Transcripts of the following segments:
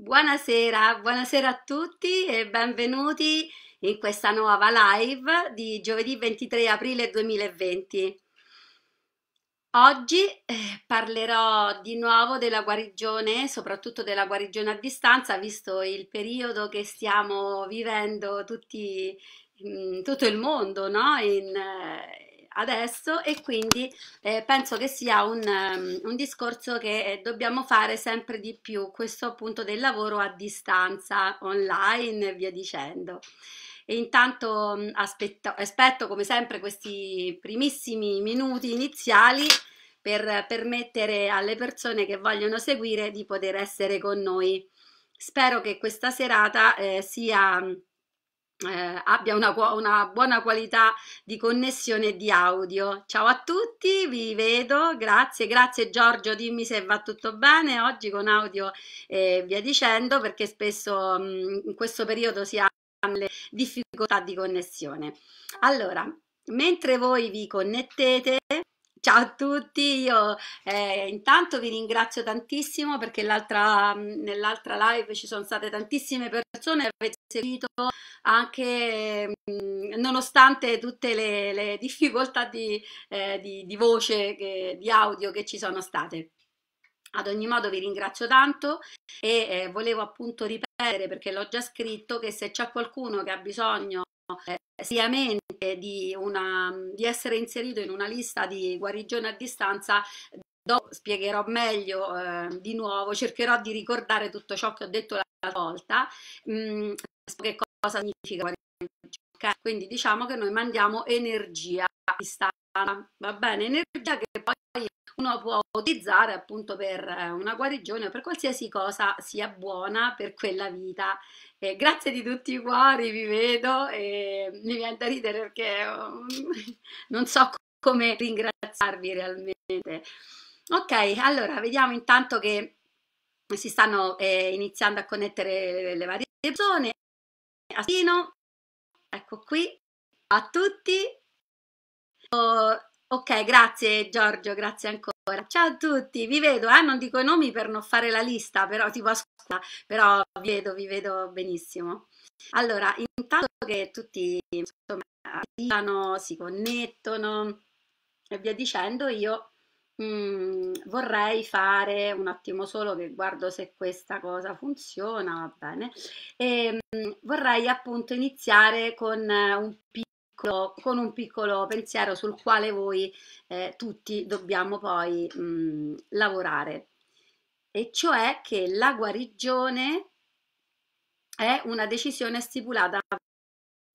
Buonasera, buonasera a tutti e benvenuti in questa nuova live di giovedì 23 aprile 2020. Oggi eh, parlerò di nuovo della guarigione, soprattutto della guarigione a distanza, visto il periodo che stiamo vivendo tutti, mm, tutto il mondo, no? in, eh, adesso e quindi eh, penso che sia un, um, un discorso che eh, dobbiamo fare sempre di più, questo appunto del lavoro a distanza, online e via dicendo. E intanto mm, aspetto, aspetto come sempre questi primissimi minuti iniziali per permettere alle persone che vogliono seguire di poter essere con noi. Spero che questa serata eh, sia mm, eh, abbia una, una, buona qualità di connessione di audio. Ciao a tutti, vi vedo, grazie, grazie Giorgio, dimmi se va tutto bene oggi con audio e via dicendo, perché spesso mh, mm, in questo periodo si hanno le difficoltà di connessione. Allora, mentre voi vi connettete, Ciao a tutti, io eh, intanto vi ringrazio tantissimo perché mm, nell'altra live ci sono state tantissime persone, avete seguito anche mh, mm, nonostante tutte le, le difficoltà di, eh, di, di voce, che, di audio che ci sono state. Ad ogni modo vi ringrazio tanto e eh, volevo appunto ripetere perché l'ho già scritto che se c'è qualcuno che ha bisogno eh, seriamente di, una, di essere inserito in una lista di guarigione a distanza dopo spiegherò meglio eh, di nuovo, cercherò di ricordare tutto ciò che ho detto l'altra volta, mh, mm, che cosa significa guarigione. Quindi diciamo che noi mandiamo energia a distanza, va bene? Energia che poi uno può utilizzare appunto per eh, una guarigione o per qualsiasi cosa sia buona per quella vita. Eh, grazie di tutti i cuori, vi vedo e mi viene da ridere perché mm, non so come ringraziarvi realmente. Ok, allora vediamo intanto che si stanno eh, iniziando a connettere le varie persone. Astino, ecco qui, a tutti. Oh, ok, grazie Giorgio, grazie ancora. Ciao a tutti, vi vedo, eh? non dico i nomi per non fare la lista, però tipo a scuola, però vi vedo, vi vedo benissimo. Allora, intanto che tutti insomma, arrivano, si connettono e via dicendo, io mh, mm, vorrei fare un attimo solo che guardo se questa cosa funziona, va bene, e, mh, mm, vorrei appunto iniziare con eh, un piccolo piccolo, con un piccolo pensiero sul quale voi eh, tutti dobbiamo poi mh, mm, lavorare, e cioè che la guarigione è una decisione stipulata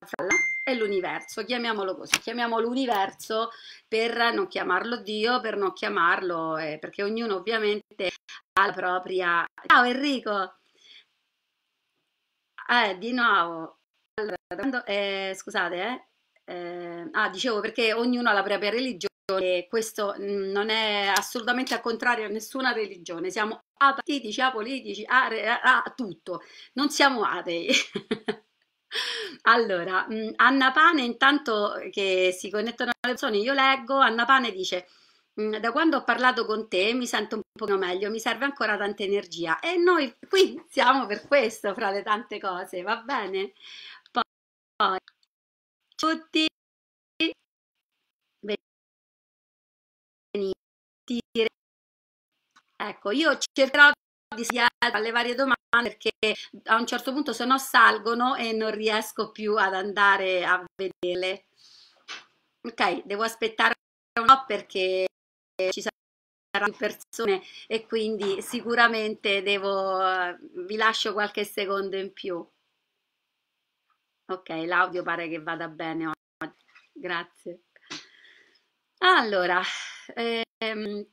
fra la e l'universo, chiamiamolo così, chiamiamolo l'universo per non chiamarlo Dio, per non chiamarlo, eh, perché ognuno ovviamente ha la propria... Ciao Enrico! Eh, di nuovo, allora, quando, eh, scusate, eh, eh, ah, dicevo perché ognuno ha la propria religione, questo mhmm, non è assolutamente al contrario a nessuna religione, siamo apatitici, apolitici, a, a, a tutto, non siamo atei. allora, mhmm, Anna Pane, intanto eh, che si connettono le persone, io leggo, Anna Pane dice mhmm, da quando ho parlato con te mi sento un po' meglio, mi serve ancora tanta energia e noi qui siamo per questo, fra le tante cose, va bene? Poi, tutti venire. Ecco, io cercherò di spiegare alle varie domande perché a un certo punto se no salgono e non riesco più ad andare a vederle. Ok, devo aspettare un po' perché ci saranno persone e quindi sicuramente devo, vi lascio qualche secondo in più. Ok, l'audio pare che vada bene oggi, grazie. Allora, ehm,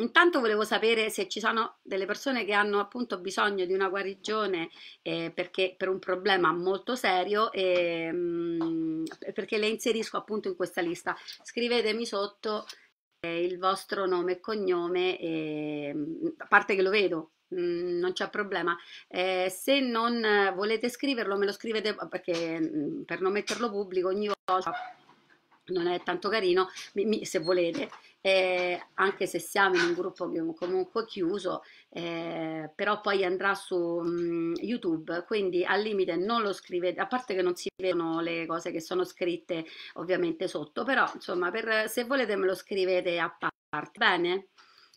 intanto volevo sapere se ci sono delle persone che hanno appunto bisogno di una guarigione eh, perché, per un problema molto serio e ehm, perché le inserisco appunto in questa lista. Scrivetemi sotto eh, il vostro nome e cognome, eh, a parte che lo vedo, Mhmm, non c'è problema. Eh, se non volete scriverlo, me lo scrivete perché mhmm, per non metterlo pubblico ogni volta non è tanto carino, mi, mi, se volete, eh, anche se siamo in un gruppo comunque chiuso, eh, però poi andrà su mh, mhmm, YouTube, quindi al limite non lo scrivete, a parte che non si vedono le cose che sono scritte ovviamente sotto, però insomma per, se volete me lo scrivete a parte, bene?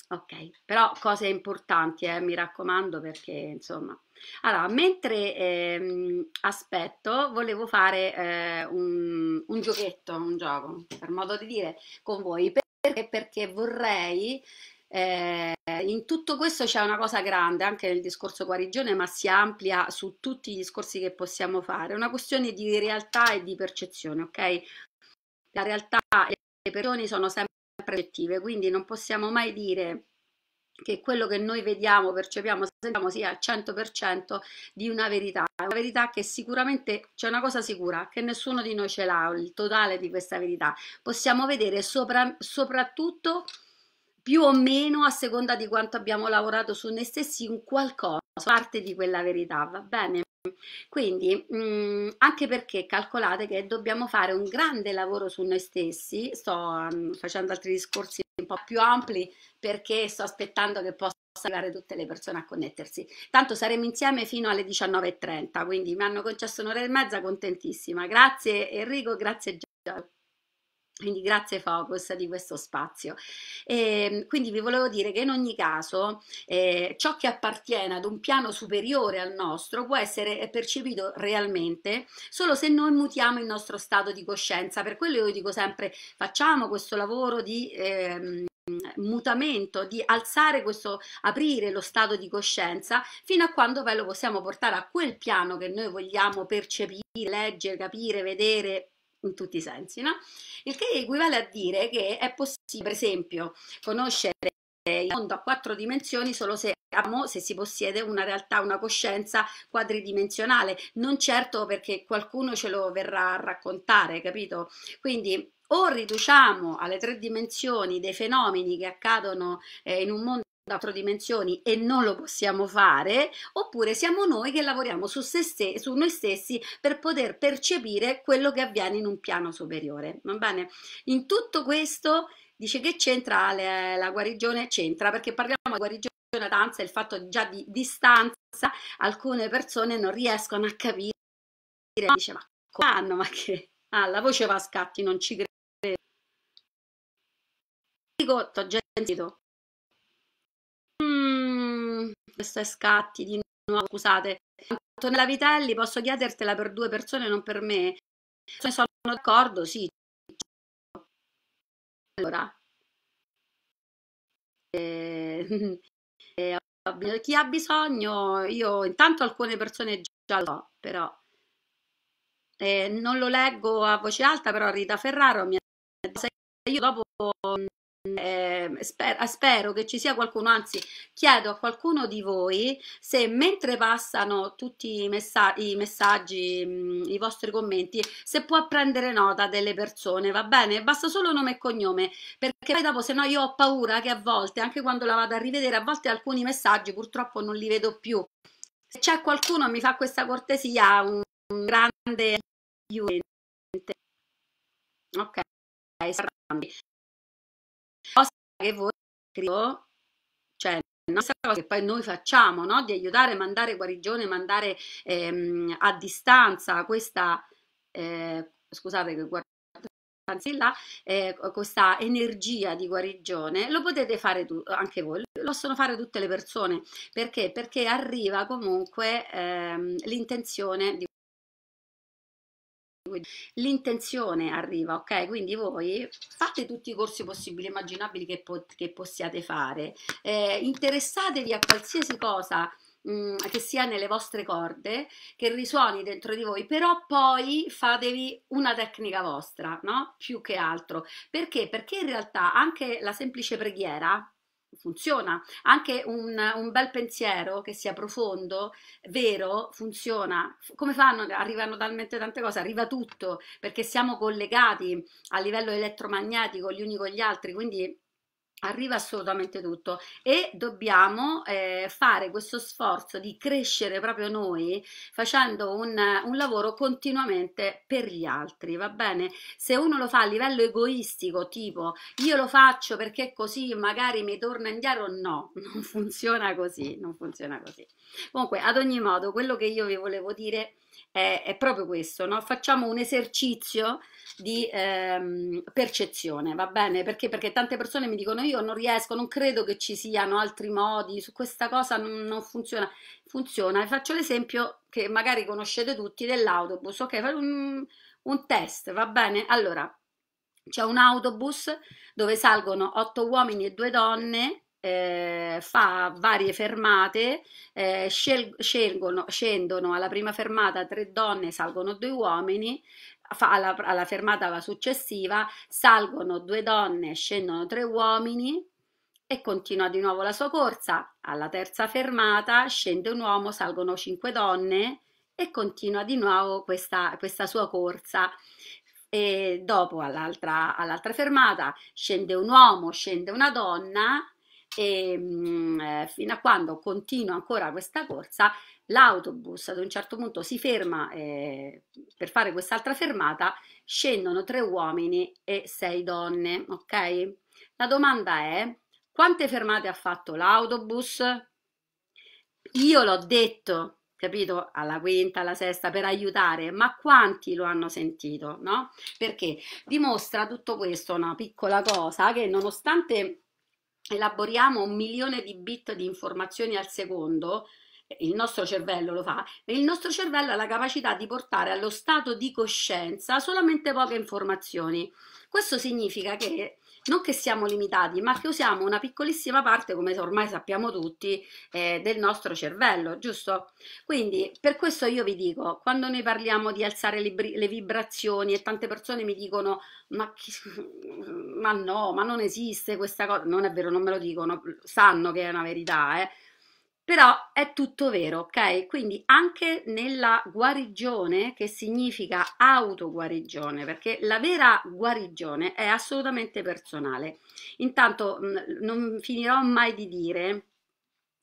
Ok, però cose importanti, eh, mi raccomando, perché insomma. Allora, mentre ehm, aspetto, volevo fare eh, un, un, giochetto, un gioco, per modo di dire, con voi, perché, perché vorrei... Eh, in tutto questo c'è una cosa grande anche nel discorso guarigione, ma si amplia su tutti i discorsi che possiamo fare. una questione di realtà e di percezione, ok? La realtà e le persone sono sempre sempre quindi non possiamo mai dire che quello che noi vediamo, percepiamo, sentiamo sia al 100% di una verità, una verità che sicuramente c'è una cosa sicura, che nessuno di noi ce l'ha, il totale di questa verità. Possiamo vedere sopra, soprattutto più o meno a seconda di quanto abbiamo lavorato su noi stessi un qualcosa, parte di quella verità, va bene? Quindi, mh, mm, anche perché calcolate che dobbiamo fare un grande lavoro su noi stessi, sto mh, mm, facendo altri discorsi un po' più ampli perché sto aspettando che possa arrivare tutte le persone a connettersi. Tanto saremo insieme fino alle 19.30, quindi mi hanno concesso un'ora e mezza, contentissima. Grazie Enrico, grazie Giorgio. Quindi grazie Focus di questo spazio. E, ehm, quindi vi volevo dire che in ogni caso eh, ciò che appartiene ad un piano superiore al nostro può essere percepito realmente solo se noi mutiamo il nostro stato di coscienza. Per quello io dico sempre facciamo questo lavoro di... Ehm, mutamento, di alzare questo, aprire lo stato di coscienza fino a quando poi lo possiamo portare a quel piano che noi vogliamo percepire, leggere, capire, vedere, in tutti i sensi, no? Il che equivale a dire che è possibile, per esempio, conoscere il mondo a quattro dimensioni solo se abbiamo, se si possiede una realtà, una coscienza quadridimensionale, non certo perché qualcuno ce lo verrà a raccontare, capito? Quindi o riduciamo alle tre dimensioni dei fenomeni che accadono eh, in un mondo quattro dimensioni e non lo possiamo fare, oppure siamo noi che lavoriamo su, se, su, noi stessi per poter percepire quello che avviene in un piano superiore. Va bene? In tutto questo dice che c'entra la guarigione? C'entra perché parliamo di guarigione la danza, il fatto già di distanza, alcune persone non riescono a capire, dice ma quando, ma che... Ah, la voce va a scatti, non ci credo. Dico, t'ho già sentito questo scatti di nuovo, scusate. Antonella Vitelli, posso chiedertela per due persone, non per me? Se sono d'accordo, sì. Allora, eh, eh, chi ha bisogno, io intanto alcune persone già lo so, però eh, non lo leggo a voce alta, però Rita Ferraro mi ha detto, io dopo eh, sper ah, spero che ci sia qualcuno, anzi chiedo a qualcuno di voi se mentre passano tutti i, messa i messaggi, mh, mhmm, i vostri commenti, se può prendere nota delle persone, va bene? Basta solo nome e cognome, perché poi dopo se no io ho paura che a volte, anche quando la vado a rivedere, a volte alcuni messaggi purtroppo non li vedo più. Se c'è qualcuno mi fa questa cortesia, un, un grande aiuto. Ok, che voi scrivo, cioè questa cosa che poi noi facciamo, no? di aiutare, mandare guarigione, mandare ehm, a distanza questa, eh, scusate che guardo là, eh, questa energia di guarigione, lo potete fare tu, anche voi, lo possono fare tutte le persone, perché? Perché arriva comunque ehm, l'intenzione di l'intenzione arriva, ok? Quindi voi fate tutti i corsi possibili e immaginabili che, po che, possiate fare, eh, interessatevi a qualsiasi cosa mh, che sia nelle vostre corde, che risuoni dentro di voi, però poi fatevi una tecnica vostra, no? Più che altro. Perché? Perché in realtà anche la semplice preghiera funziona. Anche un, un, bel pensiero che sia profondo, vero, funziona. Come fanno? Arrivano talmente tante cose, arriva tutto, perché siamo collegati a livello elettromagnetico gli uni con gli altri, quindi arriva assolutamente tutto e dobbiamo eh, fare questo sforzo di crescere proprio noi facendo un, un, lavoro continuamente per gli altri va bene se uno lo fa a livello egoistico tipo io lo faccio perché così magari mi torna indietro no non funziona così non funziona così comunque ad ogni modo quello che io vi volevo dire è è, è proprio questo, no? facciamo un esercizio di ehm, percezione, va bene? Perché? Perché tante persone mi dicono io non riesco, non credo che ci siano altri modi, su questa cosa non, non funziona. Funziona, vi faccio l'esempio che magari conoscete tutti dell'autobus, ok? Fate un, un test, va bene? Allora, c'è un autobus dove salgono otto uomini e due donne eh, fa varie fermate, eh, scel- scelgono, scendono alla prima fermata tre donne, salgono due uomini, alla, alla, fermata successiva salgono due donne, scendono tre uomini e continua di nuovo la sua corsa. Alla terza fermata scende un uomo, salgono cinque donne e continua di nuovo questa, questa sua corsa. E dopo all'altra, all'altra fermata scende un uomo, scende una donna e ehm, mh, eh, fino a quando continua ancora questa corsa l'autobus ad un certo punto si ferma eh, per fare quest'altra fermata scendono tre uomini e sei donne ok la domanda è quante fermate ha fatto l'autobus io l'ho detto capito alla quinta alla sesta per aiutare ma quanti lo hanno sentito no perché dimostra tutto questo una piccola cosa che nonostante elaboriamo un milione di bit di informazioni al secondo, il nostro cervello lo fa, e il nostro cervello ha la capacità di portare allo stato di coscienza solamente poche informazioni. Questo significa che non che siamo limitati, ma che usiamo una piccolissima parte, come ormai sappiamo tutti, eh, del nostro cervello, giusto? Quindi per questo io vi dico, quando noi parliamo di alzare le, le vibrazioni e tante persone mi dicono ma, chi, ma, no, ma non esiste questa cosa, non è vero, non me lo dicono, sanno che è una verità, eh? però è tutto vero, ok? Quindi anche nella guarigione, che significa autoguarigione, perché la vera guarigione è assolutamente personale. Intanto non finirò mai di dire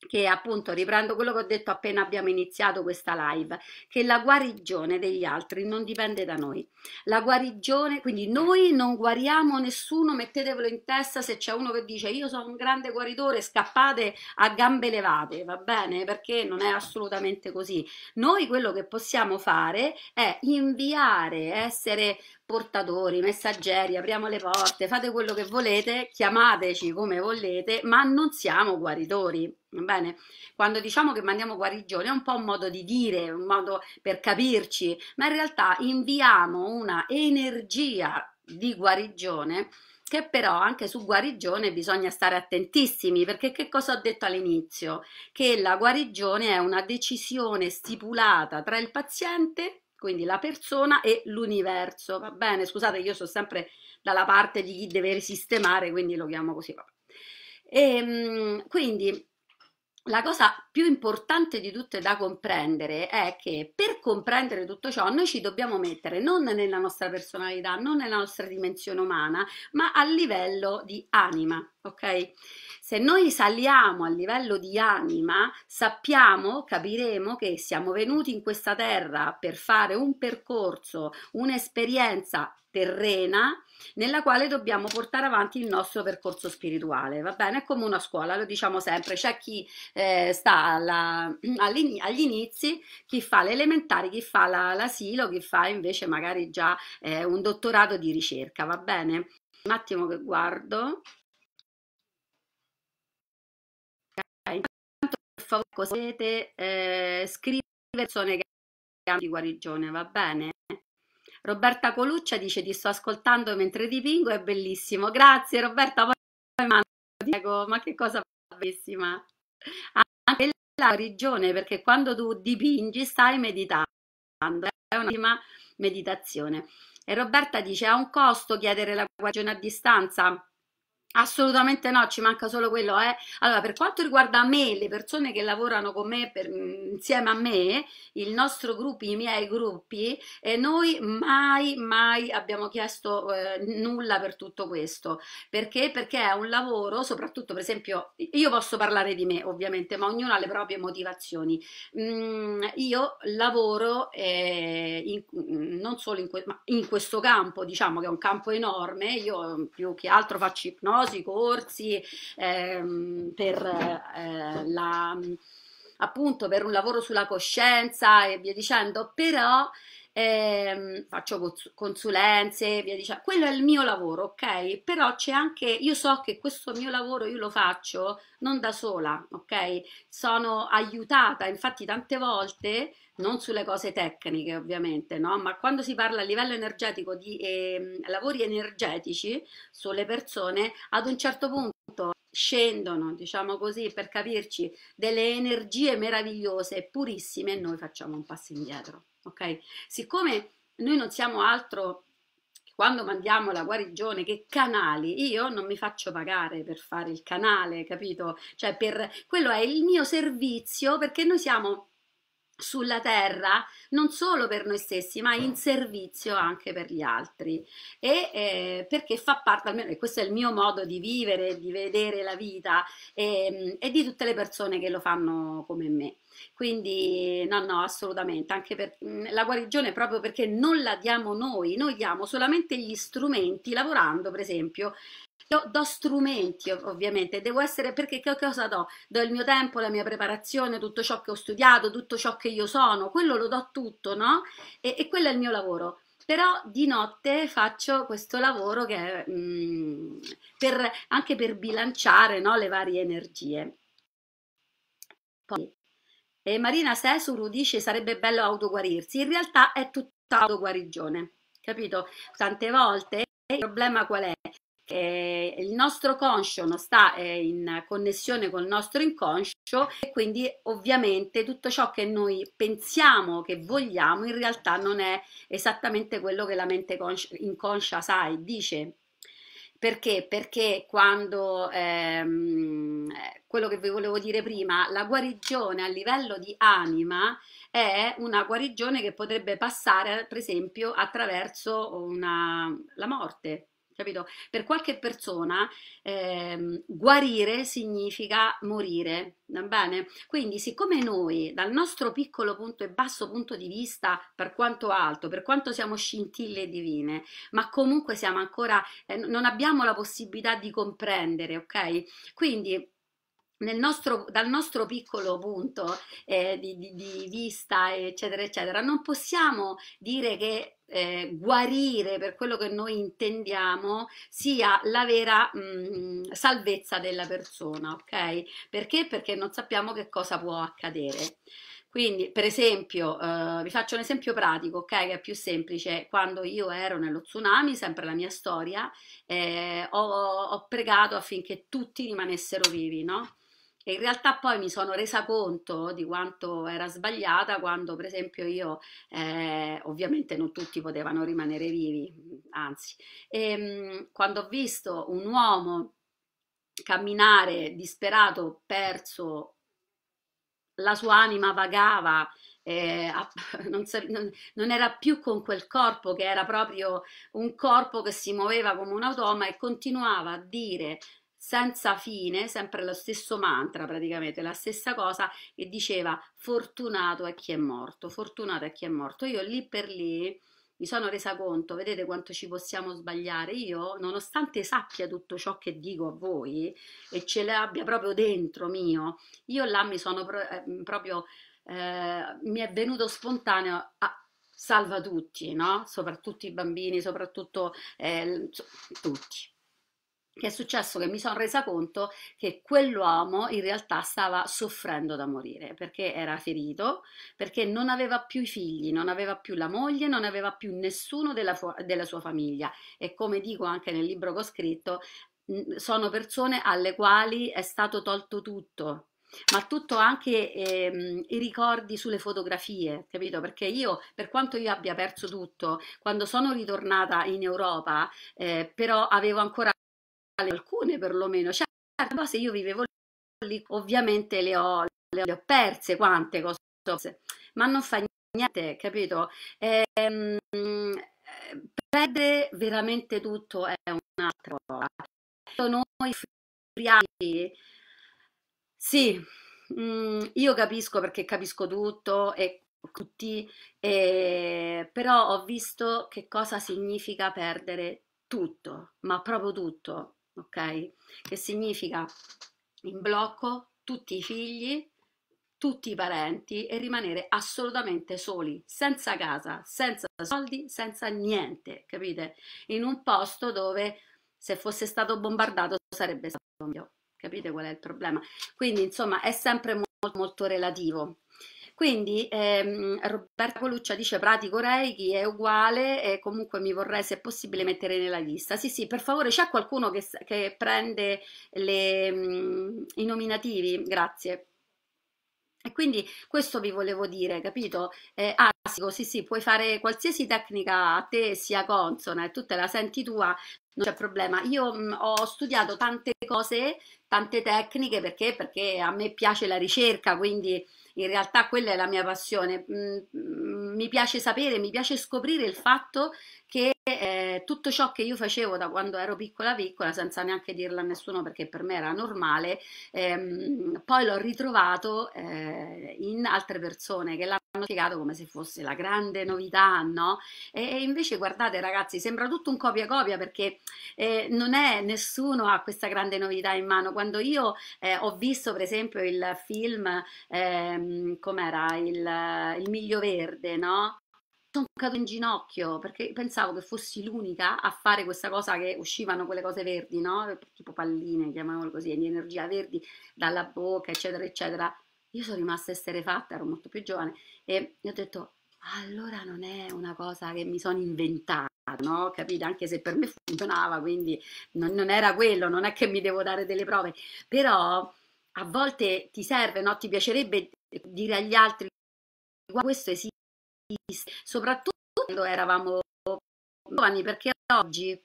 che appunto riprendo quello che ho detto appena abbiamo iniziato questa live, che la guarigione degli altri non dipende da noi. La guarigione, quindi noi non guariamo nessuno, mettetevelo in testa se c'è uno che dice io sono un grande guaritore, scappate a gambe levate, va bene? Perché non è assolutamente così. Noi quello che possiamo fare è inviare, essere portatori, messaggeri, apriamo le porte, fate quello che volete, chiamateci come volete, ma non siamo guaritori. Va bene? Quando diciamo che mandiamo guarigione è un po' un modo di dire, un modo per capirci, ma in realtà inviamo una energia di guarigione che però anche su guarigione bisogna stare attentissimi perché che cosa ho detto all'inizio? Che la guarigione è una decisione stipulata tra il paziente quindi la persona e l'universo, va bene? Scusate, io sono sempre dalla parte di chi deve risistemare, quindi lo chiamo così. E, ehm, quindi la cosa più importante di tutte da comprendere è che per comprendere tutto ciò noi ci dobbiamo mettere non nella nostra personalità, non nella nostra dimensione umana, ma a livello di anima, ok? Se noi saliamo a livello di anima, sappiamo, capiremo che siamo venuti in questa terra per fare un percorso, un'esperienza terrena nella quale dobbiamo portare avanti il nostro percorso spirituale, va bene? È come una scuola, lo diciamo sempre, c'è chi eh, sta alla, agli, inizi, chi fa l'elementare, chi fa l'asilo, chi fa invece magari già eh, un dottorato di ricerca, va bene? Un attimo che guardo. per favore, cosa potete eh, scrivere persone che hanno di guarigione, va bene? Roberta Coluccia dice ti sto ascoltando mentre dipingo, è bellissimo. Grazie Roberta, poi mando ma che cosa bellissima. Anche la guarigione, perché quando tu dipingi stai meditando, è un'ottima meditazione. E Roberta dice ha un costo chiedere la guarigione a distanza? Assolutamente no, ci manca solo quello. Eh. Allora, per quanto riguarda me, le persone che lavorano con me, per, mhmm, insieme a me, il nostro gruppo, i miei gruppi, e eh, noi mai, mai abbiamo chiesto eh, nulla per tutto questo. Perché? Perché è un lavoro, soprattutto per esempio, io posso parlare di me ovviamente, ma ognuno ha le proprie motivazioni. Mm, io lavoro eh, in, mhmm, non solo in, que in questo campo, diciamo che è un campo enorme, io più che altro faccio ipnosi i corsi ehm, per eh, la appunto per un lavoro sulla coscienza e via dicendo, però ehm, faccio consulenze e via dicendo, quello è il mio lavoro, ok? Però c'è anche, io so che questo mio lavoro io lo faccio non da sola, ok? Sono aiutata, infatti tante volte non sulle cose tecniche ovviamente, no? ma quando si parla a livello energetico di eh, lavori energetici sulle persone, ad un certo punto scendono, diciamo così, per capirci, delle energie meravigliose purissime e noi facciamo un passo indietro. Okay? Siccome noi non siamo altro quando mandiamo la guarigione, che canali, io non mi faccio pagare per fare il canale, capito? Cioè, per quello è il mio servizio perché noi siamo sulla terra non solo per noi stessi ma in certo. servizio anche per gli altri e eh, perché fa parte almeno e questo è il mio modo di vivere di vedere la vita e, ehm, e, di tutte le persone che lo fanno come me quindi no no assolutamente anche per mm, la guarigione proprio perché non la diamo noi noi diamo solamente gli strumenti lavorando per esempio io do, strumenti ovviamente, devo essere perché che cosa do? Do il mio tempo, la mia preparazione, tutto ciò che ho studiato, tutto ciò che io sono, quello lo do tutto, no? E, e quello è il mio lavoro. Però di notte faccio questo lavoro che, mh, mm, per, anche per bilanciare no, le varie energie. Poi, eh, Marina Sesuru dice sarebbe bello autoguarirsi, in realtà è tutta autoguarigione, capito? Tante volte il problema qual è? eh, il nostro conscio non sta eh, in connessione col nostro inconscio e quindi ovviamente tutto ciò che noi pensiamo che vogliamo in realtà non è esattamente quello che la mente inconscia sa e dice. Perché? Perché quando ehm, quello che vi volevo dire prima, la guarigione a livello di anima è una guarigione che potrebbe passare, per esempio, attraverso una, la morte, capito? Per qualche persona eh, guarire significa morire, va bene? Quindi siccome noi dal nostro piccolo punto e basso punto di vista, per quanto alto, per quanto siamo scintille divine, ma comunque siamo ancora, eh, non abbiamo la possibilità di comprendere, ok? Quindi nostro, dal nostro piccolo punto eh, di, di, di vista, eccetera, eccetera, non possiamo dire che eh, guarire per quello che noi intendiamo sia la vera mh, mm, salvezza della persona, ok? Perché? Perché non sappiamo che cosa può accadere. Quindi, per esempio, eh, vi faccio un esempio pratico, ok? Che è più semplice. Quando io ero nello tsunami, sempre la mia storia, eh, ho, ho pregato affinché tutti rimanessero vivi, no? E in realtà poi mi sono resa conto di quanto era sbagliata quando, per esempio, io, eh, ovviamente non tutti potevano rimanere vivi, anzi, e, ehm, quando ho visto un uomo camminare disperato, perso, la sua anima vagava, eh, non, non, non, era più con quel corpo che era proprio un corpo che si muoveva come un automa e continuava a dire senza fine, sempre lo stesso mantra praticamente, la stessa cosa e diceva fortunato è chi è morto, fortunato è chi è morto. Io lì per lì mi sono resa conto, vedete quanto ci possiamo sbagliare, io nonostante sappia tutto ciò che dico a voi e ce l'abbia proprio dentro mio, io là mi sono pro- eh, proprio, eh, mi è venuto spontaneo a ah, salva tutti, no? Soprattutto i bambini, soprattutto eh, tutti che è successo che mi sono resa conto che quell'uomo in realtà stava soffrendo da morire perché era ferito, perché non aveva più i figli, non aveva più la moglie, non aveva più nessuno della, della sua famiglia e come dico anche nel libro che ho scritto, sono persone alle quali è stato tolto tutto, ma tutto anche ehm, i ricordi sulle fotografie, capito? Perché io, per quanto io abbia perso tutto, quando sono ritornata in Europa, eh, però avevo ancora alcune perlomeno. Certo, cioè, però se io vivevo lì, ovviamente le ho, le ho perse quante cose, ma non fa niente, capito? Ehm, perdere veramente tutto è un'altra cosa. Noi friali, sì, mh, mm, io capisco perché capisco tutto e tutti, eh, però ho visto che cosa significa perdere tutto, ma proprio tutto ok? Che significa in blocco tutti i figli, tutti i parenti e rimanere assolutamente soli, senza casa, senza soldi, senza niente, capite? In un posto dove se fosse stato bombardato sarebbe stato meglio, capite qual è il problema? Quindi insomma è sempre molto, molto relativo. Quindi ehm, Roberta Coluccia dice pratico Reiki, è uguale e comunque mi vorrei se possibile mettere nella lista. Sì, sì, per favore c'è qualcuno che, che prende le, mh, mhmm, i nominativi? Grazie. E quindi questo vi volevo dire, capito? Eh, ah, sì, sì, puoi fare qualsiasi tecnica a te sia consona e tu te la senti tua, non c'è problema. Io mh, ho studiato tante cose, tante tecniche perché? perché a me piace la ricerca, quindi in realtà quella è la mia passione. Mh, mh, mi piace sapere, mi piace scoprire il fatto che eh, tutto ciò che io facevo da quando ero piccola piccola senza neanche dirlo a nessuno perché per me era normale, ehm, poi l'ho ritrovato eh, in altre persone che l'hanno spiegato come se fosse la grande novità, no? E, e invece guardate ragazzi, sembra tutto un copia copia perché eh, non è nessuno ha questa grande novità in mano. Quando io eh, ho visto per esempio il film, ehm, com'era, il, il Miglio Verde, no? sono caduta in ginocchio perché pensavo che fossi l'unica a fare questa cosa che uscivano quelle cose verdi, no? Tipo palline, chiamiamole così, di energia verdi dalla bocca, eccetera, eccetera. Io sono rimasta esterefatta, ero molto più giovane e ho detto allora non è una cosa che mi sono inventata, no? Capite? Anche se per me funzionava, quindi non, non era quello, non è che mi devo dare delle prove, però a volte ti serve, no? Ti piacerebbe dire agli altri questo esiste soprattutto quando eravamo giovani, perché oggi,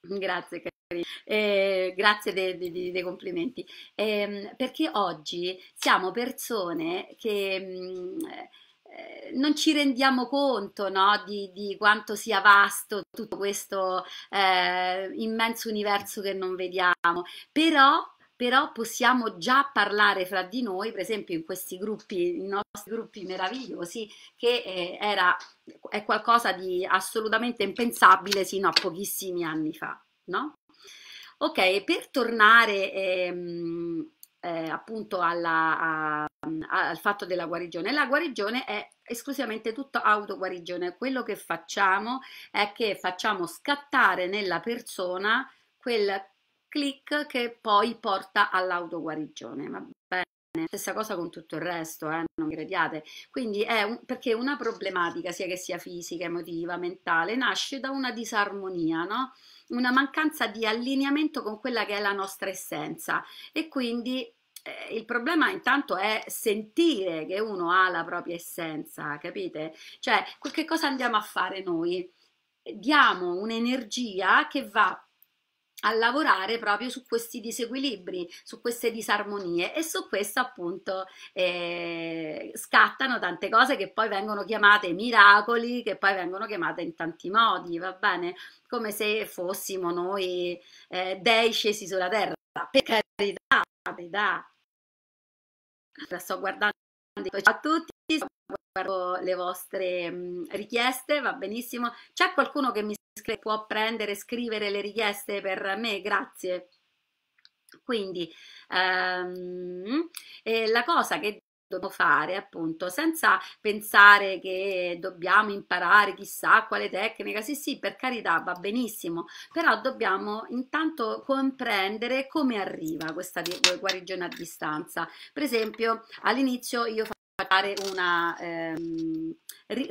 grazie cari, eh, grazie dei, dei, dei complimenti, eh, perché oggi siamo persone che mh, mm, eh, non ci rendiamo conto no, di, di, quanto sia vasto tutto questo eh, immenso universo che non vediamo, però però possiamo già parlare fra di noi, per esempio in questi gruppi, i nostri gruppi meravigliosi, che eh, era, è qualcosa di assolutamente impensabile sino a pochissimi anni fa, no? Ok, per tornare ehm, eh, appunto alla, a, a, al fatto della guarigione, la guarigione è esclusivamente tutta autoguarigione, quello che facciamo è che facciamo scattare nella persona quel click che poi porta all'autoguarigione. Va bene? Stessa cosa con tutto il resto, eh? non crediate. Quindi è un, perché una problematica, sia che sia fisica, emotiva, mentale, nasce da una disarmonia, no? una mancanza di allineamento con quella che è la nostra essenza e quindi eh, il problema intanto è sentire che uno ha la propria essenza, capite? Cioè, che cosa andiamo a fare noi? Diamo un'energia che va a lavorare proprio su questi disequilibri, su queste disarmonie e su questo appunto eh, scattano tante cose che poi vengono chiamate miracoli, che poi vengono chiamate in tanti modi, va bene? Come se fossimo noi eh, dei scesi sulla terra, per carità, carità. Sto guardando a tutti, guardo le vostre mh, richieste, va benissimo. C'è qualcuno che mi può prendere e scrivere le richieste per me, grazie. Quindi ehm, la cosa che dobbiamo fare appunto senza pensare che dobbiamo imparare chissà quale tecnica sì sì per carità va benissimo però dobbiamo intanto comprendere come arriva questa guarigione a distanza per esempio all'inizio io faccio fare una, ehm,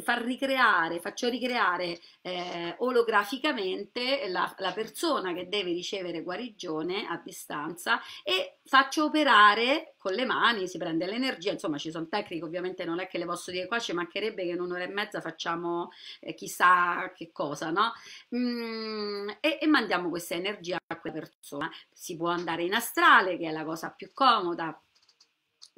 far ricreare, faccio ricreare eh, olograficamente la, la, persona che deve ricevere guarigione a distanza e faccio operare con le mani, si prende l'energia, insomma ci sono tecniche, ovviamente non è che le posso dire qua, ci mancherebbe che in un'ora e mezza facciamo eh, chissà che cosa, no? Mm, e, e mandiamo questa energia a quella persona. Si può andare in astrale, che è la cosa più comoda,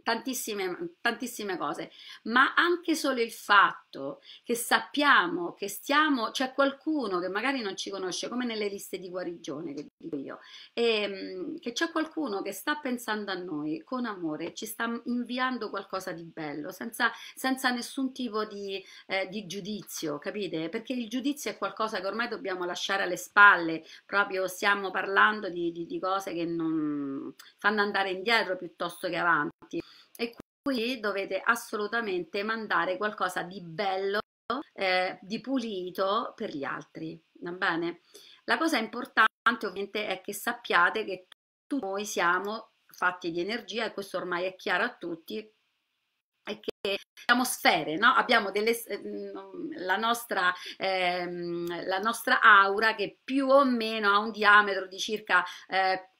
tantissime, tantissime cose, ma anche solo il fatto che sappiamo che stiamo, c'è qualcuno che magari non ci conosce, come nelle liste di guarigione che dico io, e, ehm, che c'è qualcuno che sta pensando a noi con amore, ci sta inviando qualcosa di bello, senza, senza nessun tipo di, eh, di giudizio, capite? Perché il giudizio è qualcosa che ormai dobbiamo lasciare alle spalle, proprio stiamo parlando di, di, di cose che non fanno andare indietro piuttosto che avanti quindi dovete assolutamente mandare qualcosa di bello, eh, di pulito per gli altri, va bene? La cosa importante ovviamente è che sappiate che tutti noi siamo fatti di energia e questo ormai è chiaro a tutti, è che siamo sfere, no? abbiamo delle, eh, mm, la, nostra, ehm, la nostra aura che più o meno ha un diametro di circa eh,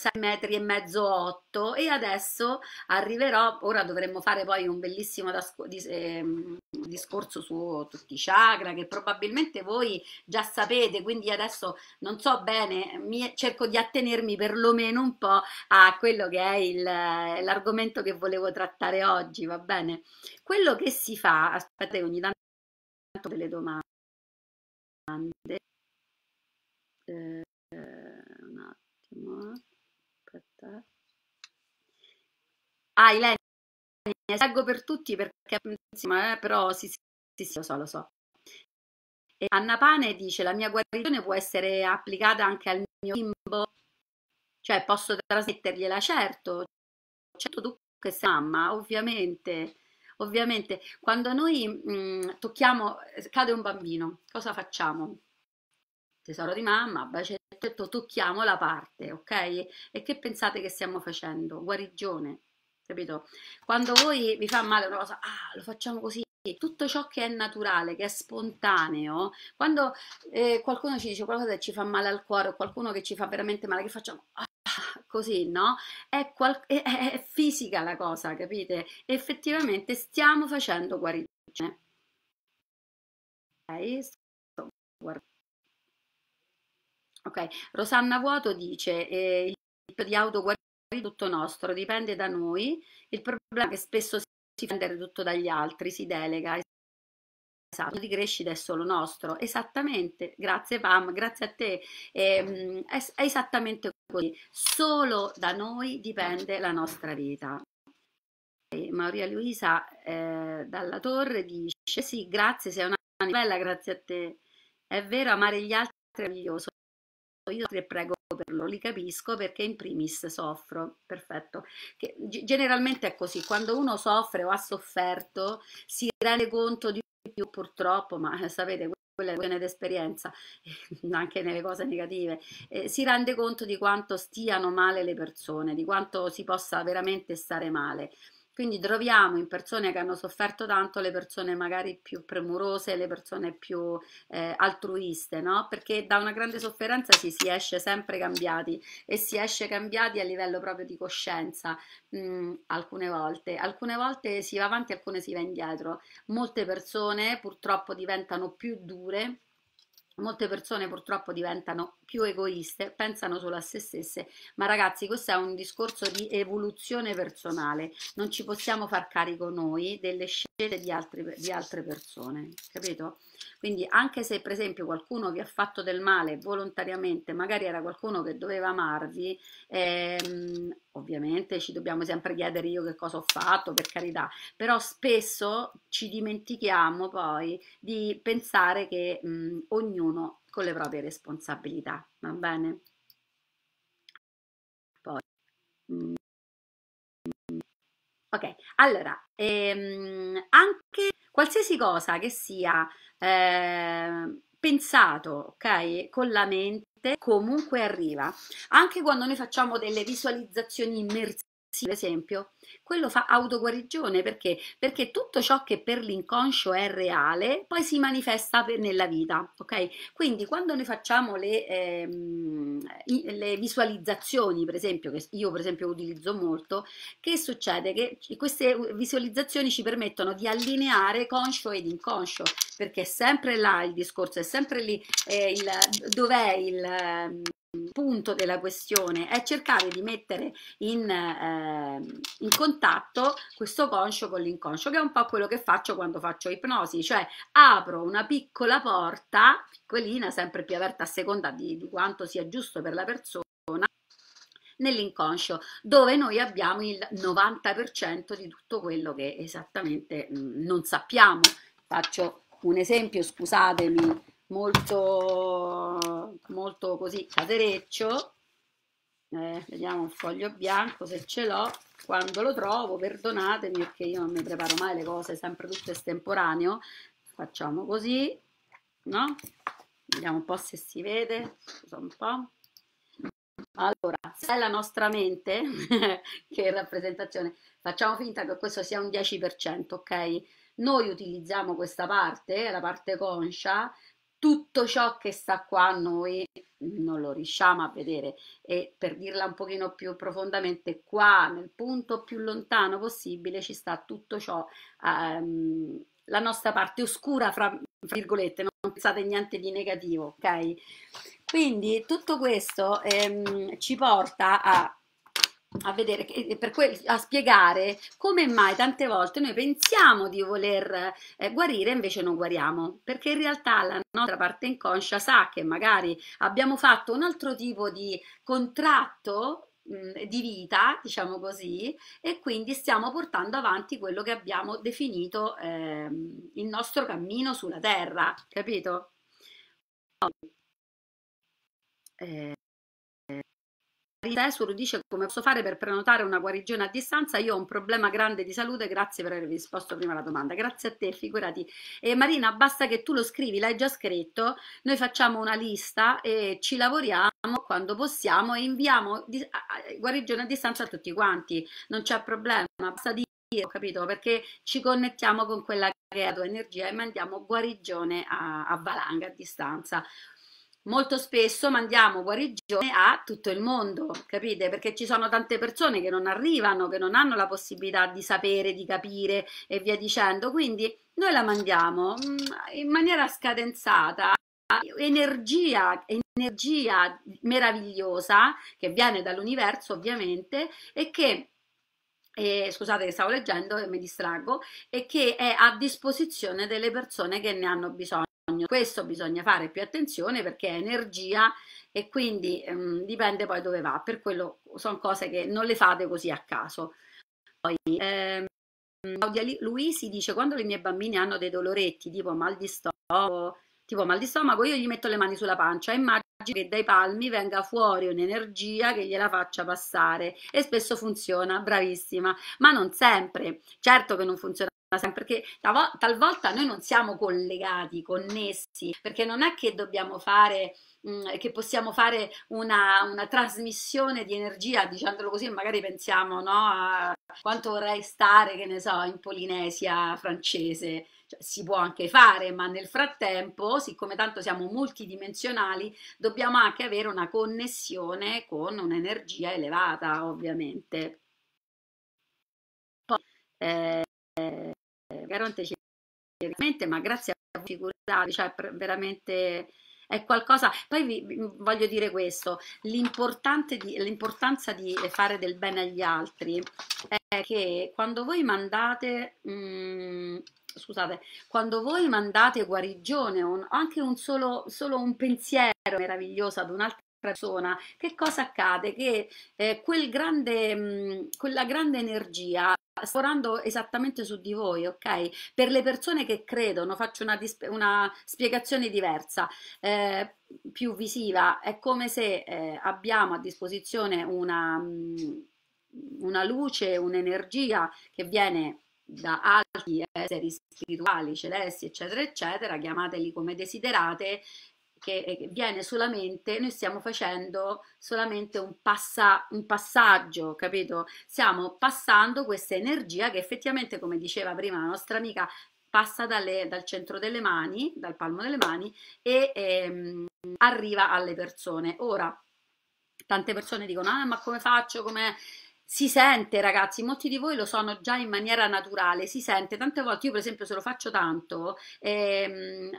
6 metri e mezzo 8 e adesso arriverò, ora dovremmo fare poi un bellissimo ehm, discorso su tutti i chakra che probabilmente voi già sapete, quindi adesso non so bene, mi, cerco di attenermi perlomeno un po' a quello che è l'argomento che volevo trattare oggi, va bene? Quello che si fa, aspetta ogni tanto delle domande. Eh, un attimo. Eh aspetta. Ah, Ilenia, leggo per tutti perché insomma, eh, però sì, sì, sì, lo so, lo so. E Anna Pane dice la mia guarigione può essere applicata anche al mio bimbo, cioè posso trasmettergliela, certo, certo tu che sei mamma, ovviamente, ovviamente, quando noi mh, mm, tocchiamo, eh, cade un bambino, cosa facciamo? tesoro di mamma, bacetto, tocchiamo la parte, ok? E che pensate che stiamo facendo? Guarigione, capito? Quando voi vi fa male una cosa, ah, lo facciamo così, tutto ciò che è naturale, che è spontaneo, quando eh, qualcuno ci dice qualcosa che ci fa male al cuore o qualcuno che ci fa veramente male, che facciamo? Ah, così, no? È, qual- è, è, fisica la cosa, capite? Effettivamente stiamo facendo guarigione. Ok? Sto guardando. Ok, Rosanna Vuoto dice eh, il tipo di auto è tutto nostro, dipende da noi, il problema è che spesso si prende tutto dagli altri, si delega. Esatto, di crescita è solo nostro, esattamente, grazie Pam, grazie a te, eh, è, è esattamente così, solo da noi dipende la nostra vita. Maria Luisa eh, dalla Torre dice sì, grazie, sei una bella, grazie a te. È vero, amare gli altri è meraviglioso, Esatto, io ti prego per loro, li capisco perché in primis soffro, perfetto. Che generalmente è così, quando uno soffre o ha sofferto si rende conto di più purtroppo, ma eh, sapete quella è questione d'esperienza, eh, anche nelle cose negative, eh, si rende conto di quanto stiano male le persone, di quanto si possa veramente stare male. Quindi troviamo in persone che hanno sofferto tanto le persone magari più premurose, le persone più eh, altruiste, no? Perché da una grande sofferenza si, si, esce sempre cambiati e si esce cambiati a livello proprio di coscienza mm, alcune volte. Alcune volte si va avanti, alcune si va indietro. Molte persone purtroppo diventano più dure Molte persone purtroppo diventano più egoiste, pensano solo a se stesse, ma ragazzi questo è un discorso di evoluzione personale, non ci possiamo far carico noi delle scelte di, altri, di altre persone, capito? Quindi anche se per esempio qualcuno vi ha fatto del male volontariamente, magari era qualcuno che doveva amarvi, ehm, ovviamente ci dobbiamo sempre chiedere io che cosa ho fatto, per carità, però spesso ci dimentichiamo poi di pensare che mh, ognuno con le proprie responsabilità, va bene? Poi, mh, Ok, allora, ehm, anche qualsiasi cosa che sia Ehm, pensato, ok? Con la mente comunque arriva. Anche quando noi facciamo delle visualizzazioni immersive sì, per esempio, quello fa autoguarigione perché? Perché tutto ciò che per l'inconscio è reale poi si manifesta nella vita, ok? Quindi quando noi facciamo le, ehm, le, visualizzazioni, per esempio, che io per esempio utilizzo molto, che succede? Che queste visualizzazioni ci permettono di allineare conscio ed inconscio, perché è sempre là il discorso, è sempre lì eh, dov'è il punto della questione è cercare di mettere in, eh, in, contatto questo conscio con l'inconscio, che è un po' quello che faccio quando faccio ipnosi, cioè apro una piccola porta, piccolina, sempre più aperta a seconda di, di quanto sia giusto per la persona nell'inconscio, dove noi abbiamo il 90% di tutto quello che esattamente mh, mm, non sappiamo. Faccio un esempio, scusatemi, molto, molto così catereccio. Eh, vediamo un foglio bianco se ce l'ho. Quando lo trovo, perdonatemi perché io non mi preparo mai le cose, sempre tutto estemporaneo. Facciamo così, no? Vediamo un po' se si vede. Scusa un po'. Allora, se è la nostra mente, che rappresentazione, facciamo finta che questo sia un 10%, ok? Noi utilizziamo questa parte, la parte conscia, tutto ciò che sta qua noi non lo riusciamo a vedere e per dirla un pochino più profondamente qua nel punto più lontano possibile ci sta tutto ciò ehm, la nostra parte oscura fra, fra virgolette non pensate niente di negativo ok quindi tutto questo ehm, ci porta a a vedere, per que- a spiegare come mai tante volte noi pensiamo di voler eh, guarire e invece non guariamo, perché in realtà la nostra parte inconscia sa che magari abbiamo fatto un altro tipo di contratto mm, di vita, diciamo così, e quindi stiamo portando avanti quello che abbiamo definito eh, il nostro cammino sulla terra, capito? Eh, Esur dice come posso fare per prenotare una guarigione a distanza, io ho un problema grande di salute, grazie per aver risposto prima alla domanda, grazie a te, figurati. Eh, Marina, basta che tu lo scrivi, l'hai già scritto, noi facciamo una lista e ci lavoriamo quando possiamo e inviamo di, a, guarigione a distanza a tutti quanti, non c'è problema, basta dire, ho capito, perché ci connettiamo con quella che è la tua energia e mandiamo guarigione a, a valanga a distanza molto spesso mandiamo guarigione a tutto il mondo, capite? Perché ci sono tante persone che non arrivano, che non hanno la possibilità di sapere, di capire e via dicendo, quindi noi la mandiamo mm, in maniera scadenzata, energia, energia meravigliosa che viene dall'universo ovviamente e che e, scusate che stavo leggendo e eh, mi distraggo, e che è a disposizione delle persone che ne hanno bisogno. Questo bisogna fare più attenzione perché è energia e quindi ehm, dipende poi dove va, per quello sono cose che non le fate così a caso. Poi, ehm, Claudia Luisi dice quando le mie bambine hanno dei doloretti tipo mal di stomaco, tipo mal di stomaco, io gli metto le mani sulla pancia e immagino che dai palmi venga fuori un'energia che gliela faccia passare e spesso funziona, bravissima, ma non sempre. Certo che non funziona perché talvolta noi non siamo collegati, connessi, perché non è che dobbiamo fare mm, che possiamo fare una, una, trasmissione di energia, dicendolo così, magari pensiamo no, a quanto vorrei stare, che ne so, in Polinesia francese. Cioè, si può anche fare, ma nel frattempo, siccome tanto siamo multidimensionali, dobbiamo anche avere una connessione con un'energia elevata, ovviamente. Poi, eh, Garonte ci chiaramente, ma grazie a figurati, cioè veramente è qualcosa. Poi vi, voglio dire questo: di, l'importanza di fare del bene agli altri è che quando voi mandate. Mh, mm, scusate, quando voi mandate guarigione o anche un solo, solo, un pensiero meraviglioso ad un'altra persona, che cosa accade? Che eh, quel grande, mh, mm, quella grande energia sto lavorando esattamente su di voi, ok? Per le persone che credono, faccio una, una spiegazione diversa, eh, più visiva, è come se eh, abbiamo a disposizione una, mm, una luce, un'energia che viene da altri esseri spirituali, celesti, eccetera, eccetera, chiamateli come desiderate, eh, che viene solamente, noi stiamo facendo solamente un, passa, un passaggio, capito? Stiamo passando questa energia che effettivamente, come diceva prima la nostra amica, passa dalle, dal centro delle mani, dal palmo delle mani e ehm, arriva alle persone. Ora, tante persone dicono, ah ma come faccio, come si sente, ragazzi, molti di voi lo sono già in maniera naturale, si sente tante volte, io per esempio se lo faccio tanto, ehm,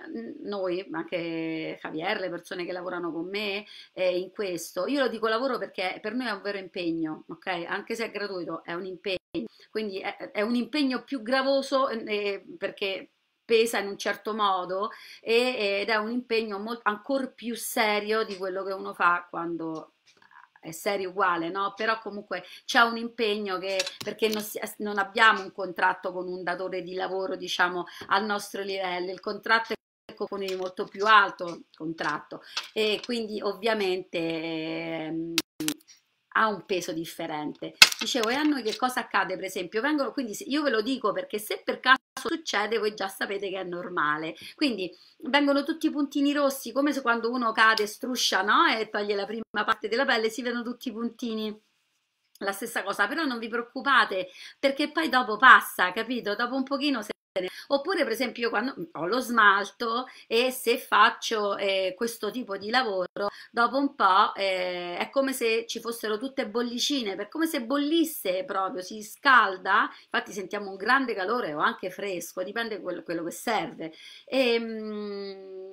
noi, anche Javier, le persone che lavorano con me eh, in questo, io lo dico lavoro perché per noi è un vero impegno, ok? Anche se è gratuito, è un impegno, quindi è, è un impegno più gravoso eh, perché pesa in un certo modo e, ed è un impegno molto, ancora più serio di quello che uno fa quando è serie uguale, no? Però comunque c'è un impegno che, perché non, si, non, abbiamo un contratto con un datore di lavoro, diciamo, al nostro livello, il contratto è con il molto più alto contratto e quindi ovviamente eh, ha un peso differente. Dicevo, e a noi che cosa accade, per esempio? Vengono, quindi io ve lo dico perché se per caso succede voi già sapete che è normale. Quindi vengono tutti i puntini rossi, come se quando uno cade, struscia, no? E toglie la prima parte della pelle, si vedono tutti i puntini la stessa cosa, però non vi preoccupate perché poi dopo passa, capito? Dopo un pochino se Oppure, per esempio, io quando ho lo smalto e se faccio eh, questo tipo di lavoro, dopo un po' eh, è come se ci fossero tutte bollicine, per come se bollisse proprio, si scalda. Infatti, sentiamo un grande calore o anche fresco, dipende da quello, quello, che serve. E, ehm,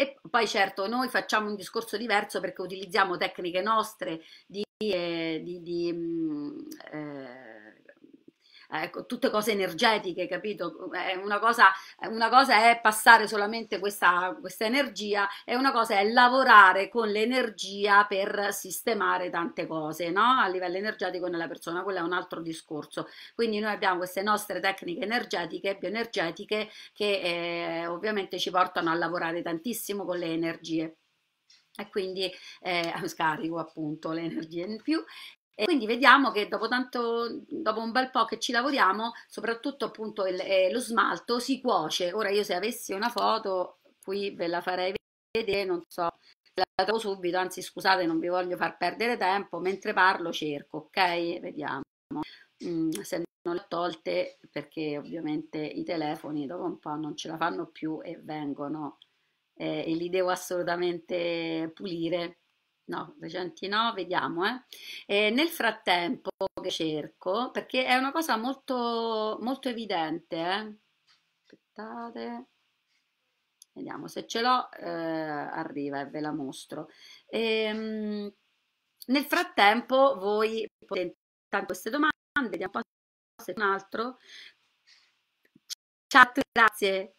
e poi certo noi facciamo un discorso diverso perché utilizziamo tecniche nostre di, eh, di, di mh, mm, eh, ecco, tutte cose energetiche, capito? Una cosa, una cosa è passare solamente questa, questa energia e una cosa è lavorare con l'energia per sistemare tante cose, no? A livello energetico nella persona, quello è un altro discorso. Quindi noi abbiamo queste nostre tecniche energetiche, bioenergetiche, che eh, ovviamente ci portano a lavorare tantissimo con le energie e quindi eh, scarico appunto le energie in più e quindi vediamo che dopo, tanto, dopo un bel po' che ci lavoriamo, soprattutto appunto il, eh, lo smalto si cuoce. Ora io se avessi una foto qui ve la farei vedere, non so la trovo subito, anzi scusate non vi voglio far perdere tempo, mentre parlo cerco, ok? Vediamo. Mm, se non le ho tolte perché ovviamente i telefoni dopo un po' non ce la fanno più e vengono eh, e li devo assolutamente pulire no, 200 no, vediamo. Eh. E nel frattempo che cerco, perché è una cosa molto, molto evidente, eh. aspettate, vediamo se ce l'ho, eh, arriva e ve la mostro. E, ehm, mh, nel frattempo voi potete fare queste domande, vediamo un po' se un altro. Chat, grazie.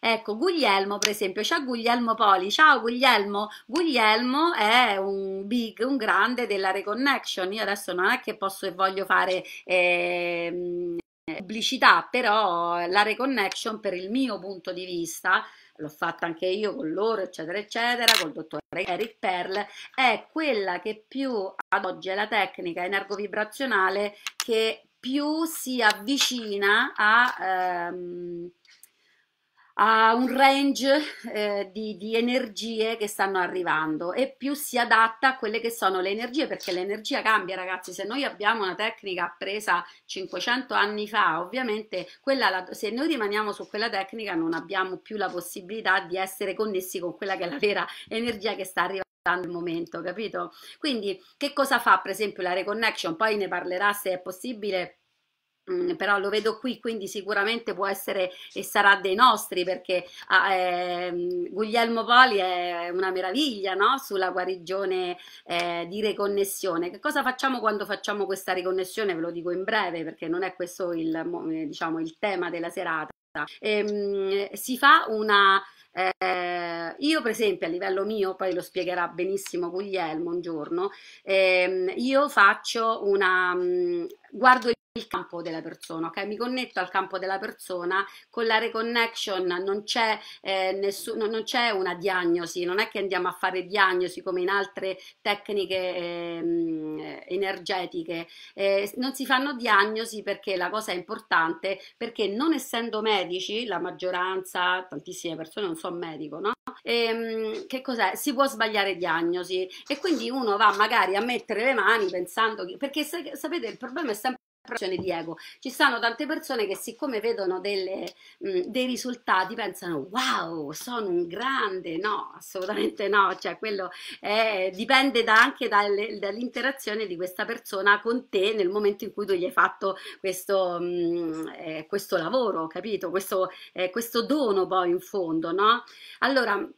Ecco, Guglielmo, per esempio, ciao Guglielmo Poli. Ciao Guglielmo. Guglielmo è un big, un grande della Reconnection. Io adesso non è che posso e voglio fare eh, pubblicità, però la Reconnection per il mio punto di vista l'ho fatta anche io con loro, eccetera, eccetera, col dottore Eric Perl, è quella che più ad oggi è la tecnica energovibrazionale che più si avvicina a, ehm, a un range eh, di, di, energie che stanno arrivando e più si adatta a quelle che sono le energie perché l'energia cambia ragazzi se noi abbiamo una tecnica appresa 500 anni fa ovviamente quella, se noi rimaniamo su quella tecnica non abbiamo più la possibilità di essere connessi con quella che è la vera energia che sta arrivando al momento capito quindi che cosa fa per esempio la reconnection poi ne parlerà se è possibile Mm, però lo vedo qui, quindi sicuramente può essere e sarà dei nostri perché eh, Guglielmo Poli è una meraviglia no? sulla guarigione eh, di riconnessione. Che cosa facciamo quando facciamo questa riconnessione? Ve lo dico in breve perché non è questo il, eh, diciamo, il tema della serata. E, ehm, si fa una eh, io per esempio a livello mio, poi lo spiegherà benissimo Guglielmo un giorno, ehm, io faccio una, mh, mm, guardo il campo della persona, ok? Mi connetto al campo della persona, con la reconnection non c'è, eh, nessuno, non c'è una diagnosi, non è che andiamo a fare diagnosi come in altre tecniche ehm, eh, energetiche, eh, non si fanno diagnosi perché la cosa è importante, perché non essendo medici, la maggioranza, tantissime persone non sono medico, no? E, ehm, che cos'è? Si può sbagliare diagnosi e quindi uno va magari a mettere le mani pensando che, perché sapete il problema è sempre proiezione di ego. Ci sono tante persone che siccome vedono delle, mh, dei risultati pensano wow, sono un grande, no, assolutamente no, cioè quello è, dipende da, anche dalle, dall'interazione di questa persona con te nel momento in cui tu gli hai fatto questo, mh, eh, questo lavoro, capito? Questo, eh, questo dono poi in fondo, no? Allora,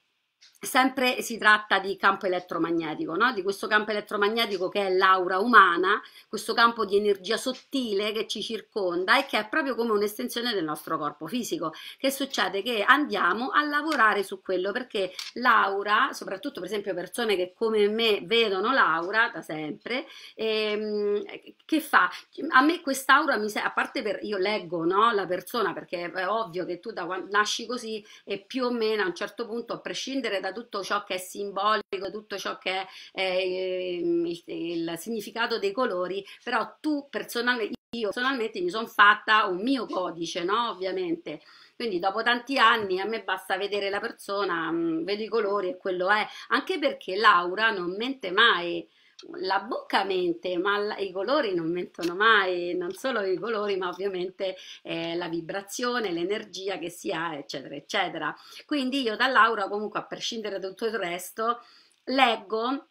sempre si tratta di campo elettromagnetico, no? di questo campo elettromagnetico che è l'aura umana, questo campo di energia sottile che ci circonda e che è proprio come un'estensione del nostro corpo fisico. Che succede? Che andiamo a lavorare su quello perché l'aura, soprattutto per esempio persone che come me vedono l'aura da sempre, ehm, che fa? A me quest'aura mi serve, a parte per io leggo no? la persona perché è ovvio che tu da quando nasci così e più o meno a un certo punto a prescindere prendere da tutto ciò che è simbolico, tutto ciò che è eh, il, il significato dei colori, però tu personalmente io personalmente mi sono fatta un mio codice, no? Ovviamente. Quindi dopo tanti anni a me basta vedere la persona, mh, mm, vedo i colori e quello è, anche perché Laura non mente mai la bocca mente, ma i colori non mentono mai, non solo i colori, ma ovviamente eh, la vibrazione, l'energia che si ha, eccetera, eccetera. Quindi io da Laura, comunque, a prescindere da tutto il resto, leggo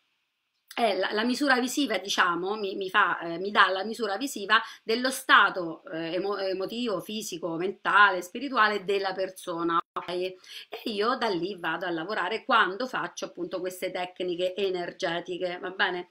eh, la, la, misura visiva, diciamo, mi, mi, fa, eh, mi, dà la misura visiva dello stato eh, emo, emotivo, fisico, mentale, spirituale della persona e io da lì vado a lavorare quando faccio appunto queste tecniche energetiche, va bene?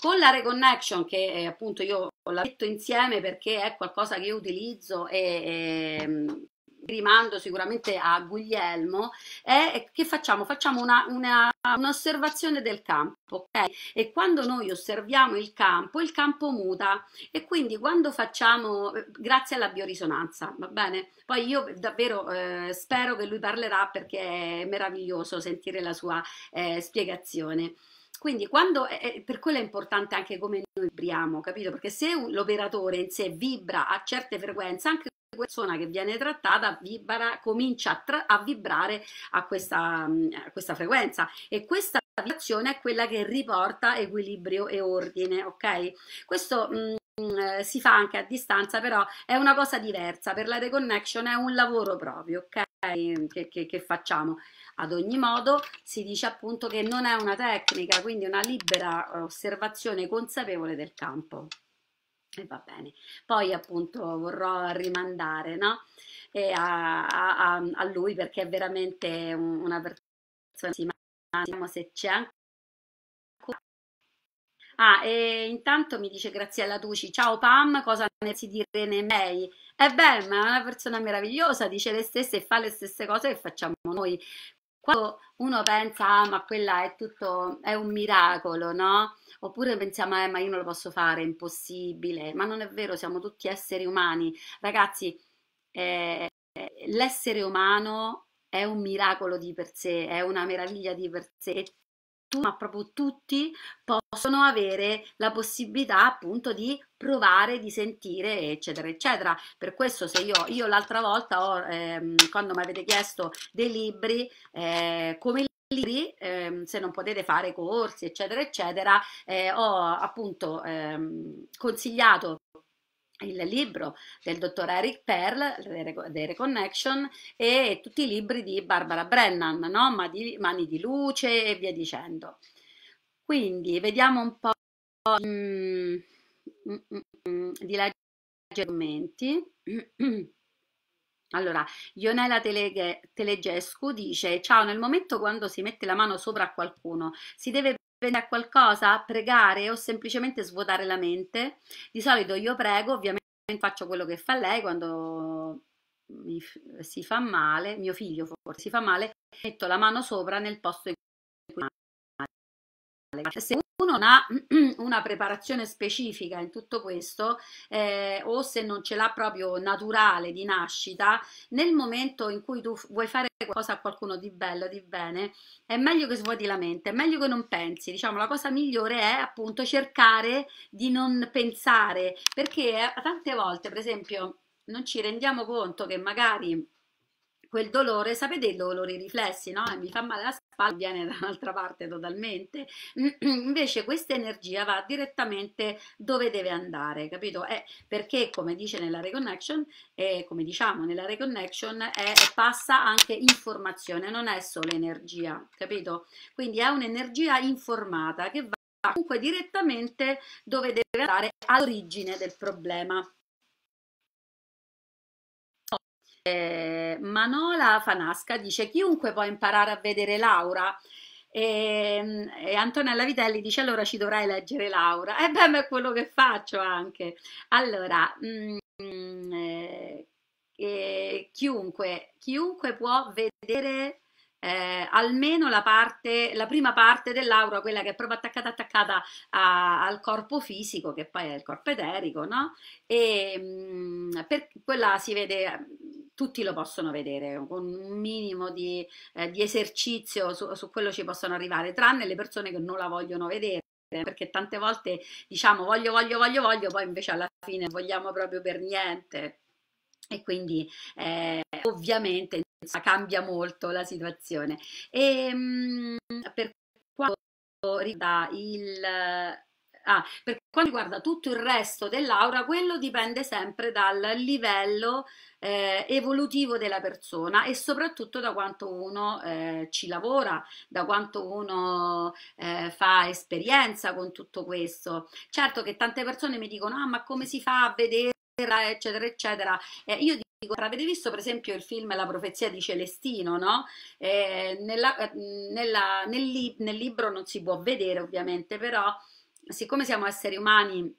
Con la Reconnection che eh, appunto io la metto insieme perché è qualcosa che io utilizzo e, e ehm, rimando sicuramente a Guglielmo, è che facciamo? Facciamo una, una, un'osservazione del campo, ok? E quando noi osserviamo il campo, il campo muta e quindi quando facciamo, grazie alla biorisonanza, va bene? Poi io davvero eh, spero che lui parlerà perché è meraviglioso sentire la sua eh, spiegazione. Quindi quando, eh, eh per quello è importante anche come noi vibriamo, capito? Perché se l'operatore in sé vibra a certe frequenze, anche persona che viene trattata vibra, comincia a, tra, a vibrare a questa, mm, a questa frequenza e questa vibrazione è quella che riporta equilibrio e ordine, ok? Questo mh, mm, mm, si fa anche a distanza, però è una cosa diversa. Per la reconnection è un lavoro proprio, ok? Che, che, che, facciamo. Ad ogni modo, si dice appunto che non è una tecnica, quindi una libera eh, osservazione consapevole del campo. E va bene, poi appunto vorrò rimandare no? a, a, a, lui perché è veramente una persona, vediamo se c'è ancora. Ah, e intanto mi dice Graziella Tucci, ciao Pam, cosa ne si dire nei miei? E eh beh, ma è una persona meravigliosa, dice le stesse e fa le stesse cose che facciamo noi. Quando uno pensa, ah, ma quella è tutto, è un miracolo, no? Oppure pensiamo, eh, ma io non lo posso fare, è impossibile. Ma non è vero, siamo tutti esseri umani. Ragazzi, eh, l'essere umano è un miracolo di per sé, è una meraviglia di per sé. Tu, ma proprio tutti possono avere la possibilità appunto di provare, di sentire, eccetera, eccetera. Per questo se io, io l'altra volta ho, ehm, quando mi avete chiesto dei libri, eh, come lì, ehm, se non potete fare corsi, eccetera, eccetera, eh, ho appunto ehm, consigliato il libro del dottor Eric Perl, The Reconnection, e tutti i libri di Barbara Brennan, no? Mani di luce e via dicendo. Quindi vediamo un po' mm, mm, mm, mm di leggere i commenti. Allora, Ionela Telegescu dice: Ciao, nel momento quando si mette la mano sopra a qualcuno, si deve vendere a qualcosa, pregare o semplicemente svuotare la mente? Di solito io prego, ovviamente faccio quello che fa lei quando mi, si fa male, mio figlio forse si fa male, metto la mano sopra nel posto in cioè, se uno non ha una preparazione specifica in tutto questo eh, o se non ce l'ha proprio naturale di nascita, nel momento in cui tu vuoi fare qualcosa a qualcuno di bello, di bene, è meglio che svuoti la mente, è meglio che non pensi. Diciamo, la cosa migliore è appunto cercare di non pensare, perché eh, tante volte, per esempio, non ci rendiamo conto che magari quel dolore, sapete i dolori riflessi, no? Mi fa male la palla viene da un'altra parte totalmente, invece questa energia va direttamente dove deve andare, capito? Eh, perché come dice nella reconnection, eh, come diciamo nella reconnection, è, eh, passa anche informazione, non è solo energia, capito? Quindi è un'energia informata che va comunque direttamente dove deve andare all'origine del problema. Eh, Manola Fanasca dice chiunque può imparare a vedere Laura e, ehm, e, Antonella Vitelli dice allora ci dovrai leggere Laura e eh, beh ma è quello che faccio anche allora mh, mm, eh, mh, eh, chiunque, chiunque può vedere eh, almeno la, parte, la prima parte dell'aura, quella che è proprio attaccata, attaccata a, al corpo fisico, che poi è il corpo eterico, no? E ehm, mh, per quella si vede tutti lo possono vedere, con un minimo di, eh, di esercizio su, su quello ci possono arrivare, tranne le persone che non la vogliono vedere perché tante volte diciamo voglio, voglio, voglio, voglio, poi invece alla fine vogliamo proprio per niente. E quindi eh, ovviamente cambia molto la situazione. E, ehm, mh, per quanto riguarda il... Ah, per quando riguarda tutto il resto dell'aura, quello dipende sempre dal livello eh, evolutivo della persona e soprattutto da quanto uno eh, ci lavora, da quanto uno eh, fa esperienza con tutto questo. Certo che tante persone mi dicono, ah ma come si fa a vedere, eccetera, eccetera. Eh, io dico, avete visto per esempio il film La profezia di Celestino, no? Eh, nella, nella, nel, li nel libro non si può vedere ovviamente, però siccome siamo esseri umani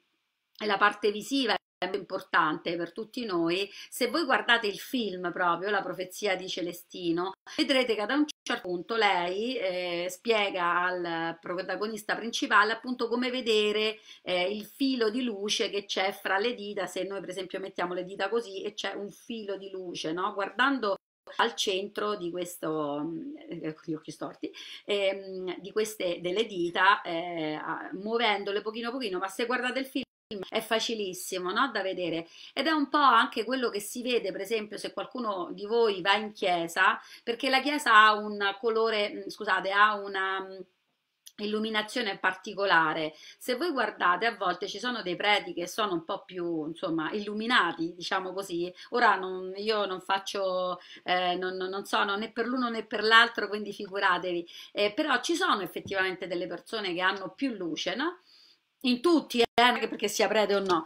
e la parte visiva è importante per tutti noi, se voi guardate il film proprio, La profezia di Celestino, vedrete che ad un certo punto lei eh, spiega al protagonista principale appunto come vedere eh, il filo di luce che c'è fra le dita, se noi per esempio mettiamo le dita così e c'è un filo di luce, no? guardando al centro di questo, mm, eh, gli occhi storti, ehm, di queste delle dita, eh, muovendole pochino pochino, ma se guardate il film è facilissimo no? da vedere ed è un po' anche quello che si vede per esempio se qualcuno di voi va in chiesa perché la chiesa ha un colore mm, scusate ha una mm, illuminazione particolare. Se voi guardate, a volte ci sono dei preti che sono un po' più, insomma, illuminati, diciamo così. Ora non, io non faccio, eh, non, non, sono né per l'uno né per l'altro, quindi figuratevi. Eh, però ci sono effettivamente delle persone che hanno più luce, no? In tutti, eh, perché sia prete o no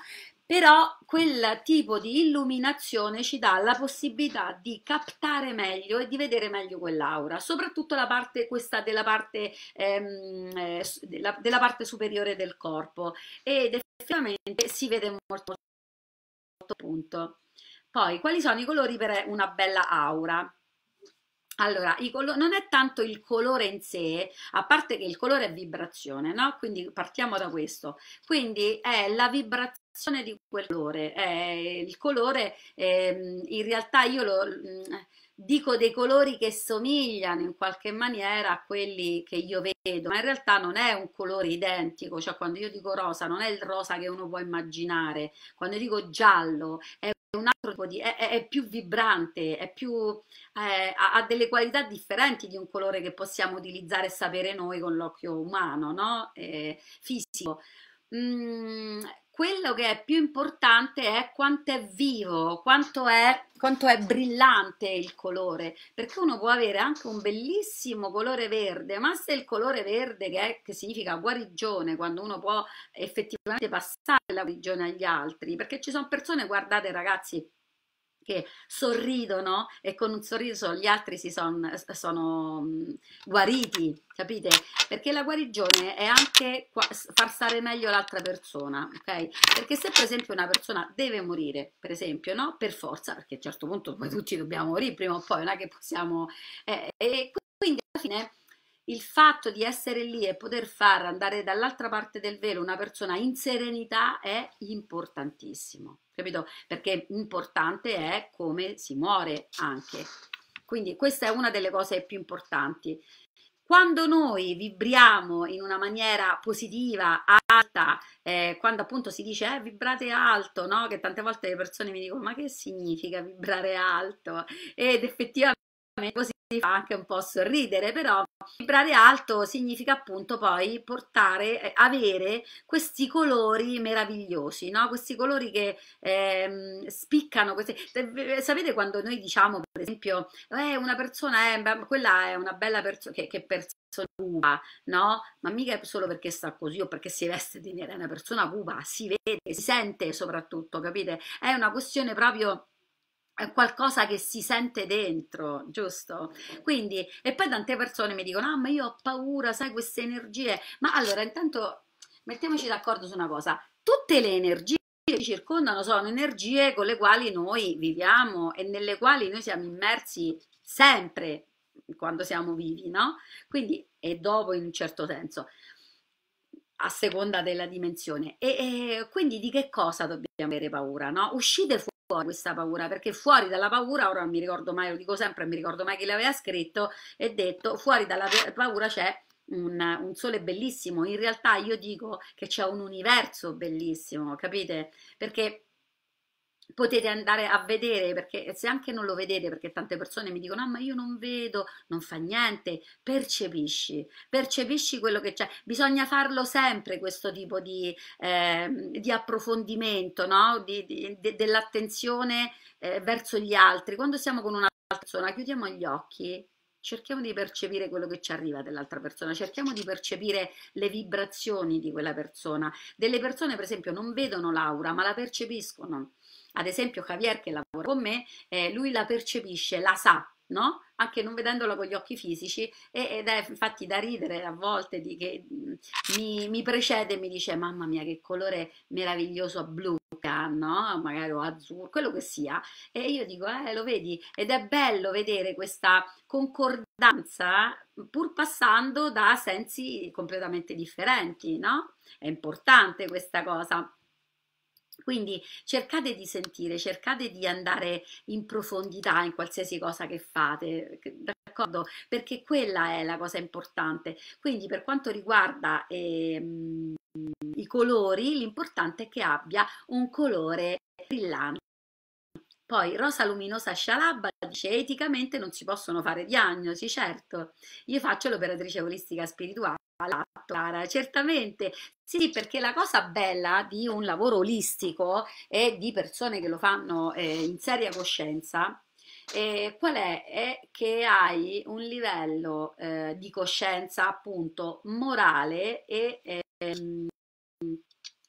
però quel tipo di illuminazione ci dà la possibilità di captare meglio e di vedere meglio quell'aura, soprattutto la parte, questa della parte, ehm, eh, della, della parte superiore del corpo ed effettivamente si vede molto, molto punto. Poi, quali sono i colori per una bella aura? Allora, non è tanto il colore in sé, a parte che il colore è vibrazione, no? Quindi partiamo da questo. Quindi è la vibrazione di quel colore. Eh, il colore, eh, in realtà io lo, mh, mm, dico dei colori che somigliano in qualche maniera a quelli che io vedo, ma in realtà non è un colore identico, cioè quando io dico rosa non è il rosa che uno può immaginare, quando io dico giallo è un altro tipo di... è, è, più vibrante, è più, eh, ha, ha, delle qualità differenti di un colore che possiamo utilizzare e sapere noi con l'occhio umano, no? Eh, fisico. Mm, quello che è più importante è quanto è vivo, quanto è, quanto è, brillante il colore, perché uno può avere anche un bellissimo colore verde, ma se il colore verde che, è, che significa guarigione, quando uno può effettivamente passare la guarigione agli altri, perché ci sono persone, guardate ragazzi, che sorridono e con un sorriso gli altri si son, sono mhmm, guariti, capite? Perché la guarigione è anche far stare meglio l'altra persona, ok? Perché se per esempio una persona deve morire, per esempio, no? Per forza, perché a un certo punto poi tutti dobbiamo morire prima o poi, non è che possiamo... Eh, e quindi alla fine il fatto di essere lì e poter far andare dall'altra parte del velo una persona in serenità è importantissimo, capito? Perché importante è come si muore anche. Quindi questa è una delle cose più importanti. Quando noi vibriamo in una maniera positiva, alta, eh, quando appunto si dice eh, vibrate alto, no? che tante volte le persone mi dicono ma che significa vibrare alto? Ed effettivamente così si fa anche un po' sorridere, però vibrare alto significa appunto poi portare, eh, avere questi colori meravigliosi, no? questi colori che ehm, spiccano. Questi... Sapete quando noi diciamo, per esempio, eh, una persona è, quella è una bella persona, che, che persona cuba no? Ma mica solo perché sta così o perché si veste di nera, è una persona cuba si vede, si sente soprattutto, capite? È una questione proprio qualcosa che si sente dentro, giusto? Quindi, e poi tante persone mi dicono: Ah, ma io ho paura, sai, queste energie. Ma allora, intanto mettiamoci d'accordo su una cosa: tutte le energie che ci circondano sono energie con le quali noi viviamo e nelle quali noi siamo immersi sempre quando siamo vivi, no? Quindi, e dopo in un certo senso a seconda della dimensione. E, e, quindi di che cosa dobbiamo avere paura? No? Uscite fuori fuori questa paura, perché fuori dalla paura, ora non mi ricordo mai, lo dico sempre, non mi ricordo mai chi l'aveva scritto e detto, fuori dalla paura c'è un, un, sole bellissimo, in realtà io dico che c'è un universo bellissimo, capite? Perché potete andare a vedere perché se anche non lo vedete perché tante persone mi dicono ah ma io non vedo non fa niente percepisci percepisci quello che c'è bisogna farlo sempre questo tipo di, eh, di approfondimento no? di, di, de, dell'attenzione eh, verso gli altri quando siamo con un'altra persona chiudiamo gli occhi cerchiamo di percepire quello che ci arriva dell'altra persona, cerchiamo di percepire le vibrazioni di quella persona. Delle persone, per esempio, non vedono l'aura, ma la percepiscono ad esempio Javier che lavora con me, eh, lui la percepisce, la sa, no? anche non vedendola con gli occhi fisici ed è infatti da ridere a volte di che mhmm, mi, mi precede e mi dice mamma mia che colore meraviglioso blu che hanno, magari o azzurro, quello che sia e io dico eh lo vedi ed è bello vedere questa concordanza pur passando da sensi completamente differenti, no? È importante questa cosa. Quindi cercate di sentire, cercate di andare in profondità in qualsiasi cosa che fate, d'accordo? Perché quella è la cosa importante. Quindi per quanto riguarda eh, i colori, l'importante è che abbia un colore brillante poi Rosa Luminosa Scialabba dice eticamente non si possono fare diagnosi, certo, io faccio l'operatrice olistica spirituale. Clara, certamente sì, perché la cosa bella di un lavoro olistico e di persone che lo fanno eh, in seria coscienza eh, qual è? È che hai un livello eh, di coscienza appunto morale e, ehm,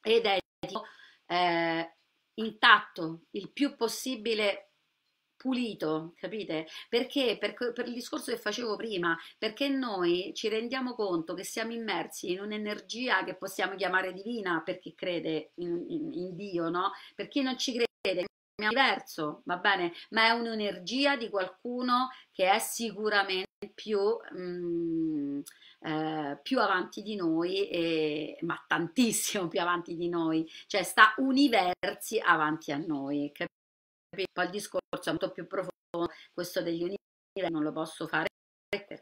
ed etico eh, intatto, il più possibile pulito, capite? Perché? Per, per, il discorso che facevo prima, perché noi ci rendiamo conto che siamo immersi in un'energia che possiamo chiamare divina per chi crede in, in, in Dio, no? Per chi non ci crede, è diverso, va bene? Ma è un'energia di qualcuno che è sicuramente più, mh, mm, eh, più avanti di noi, e, ma tantissimo più avanti di noi, cioè sta universi avanti a noi. Capito? Poi il discorso è molto più profondo, questo degli universi non lo posso fare perché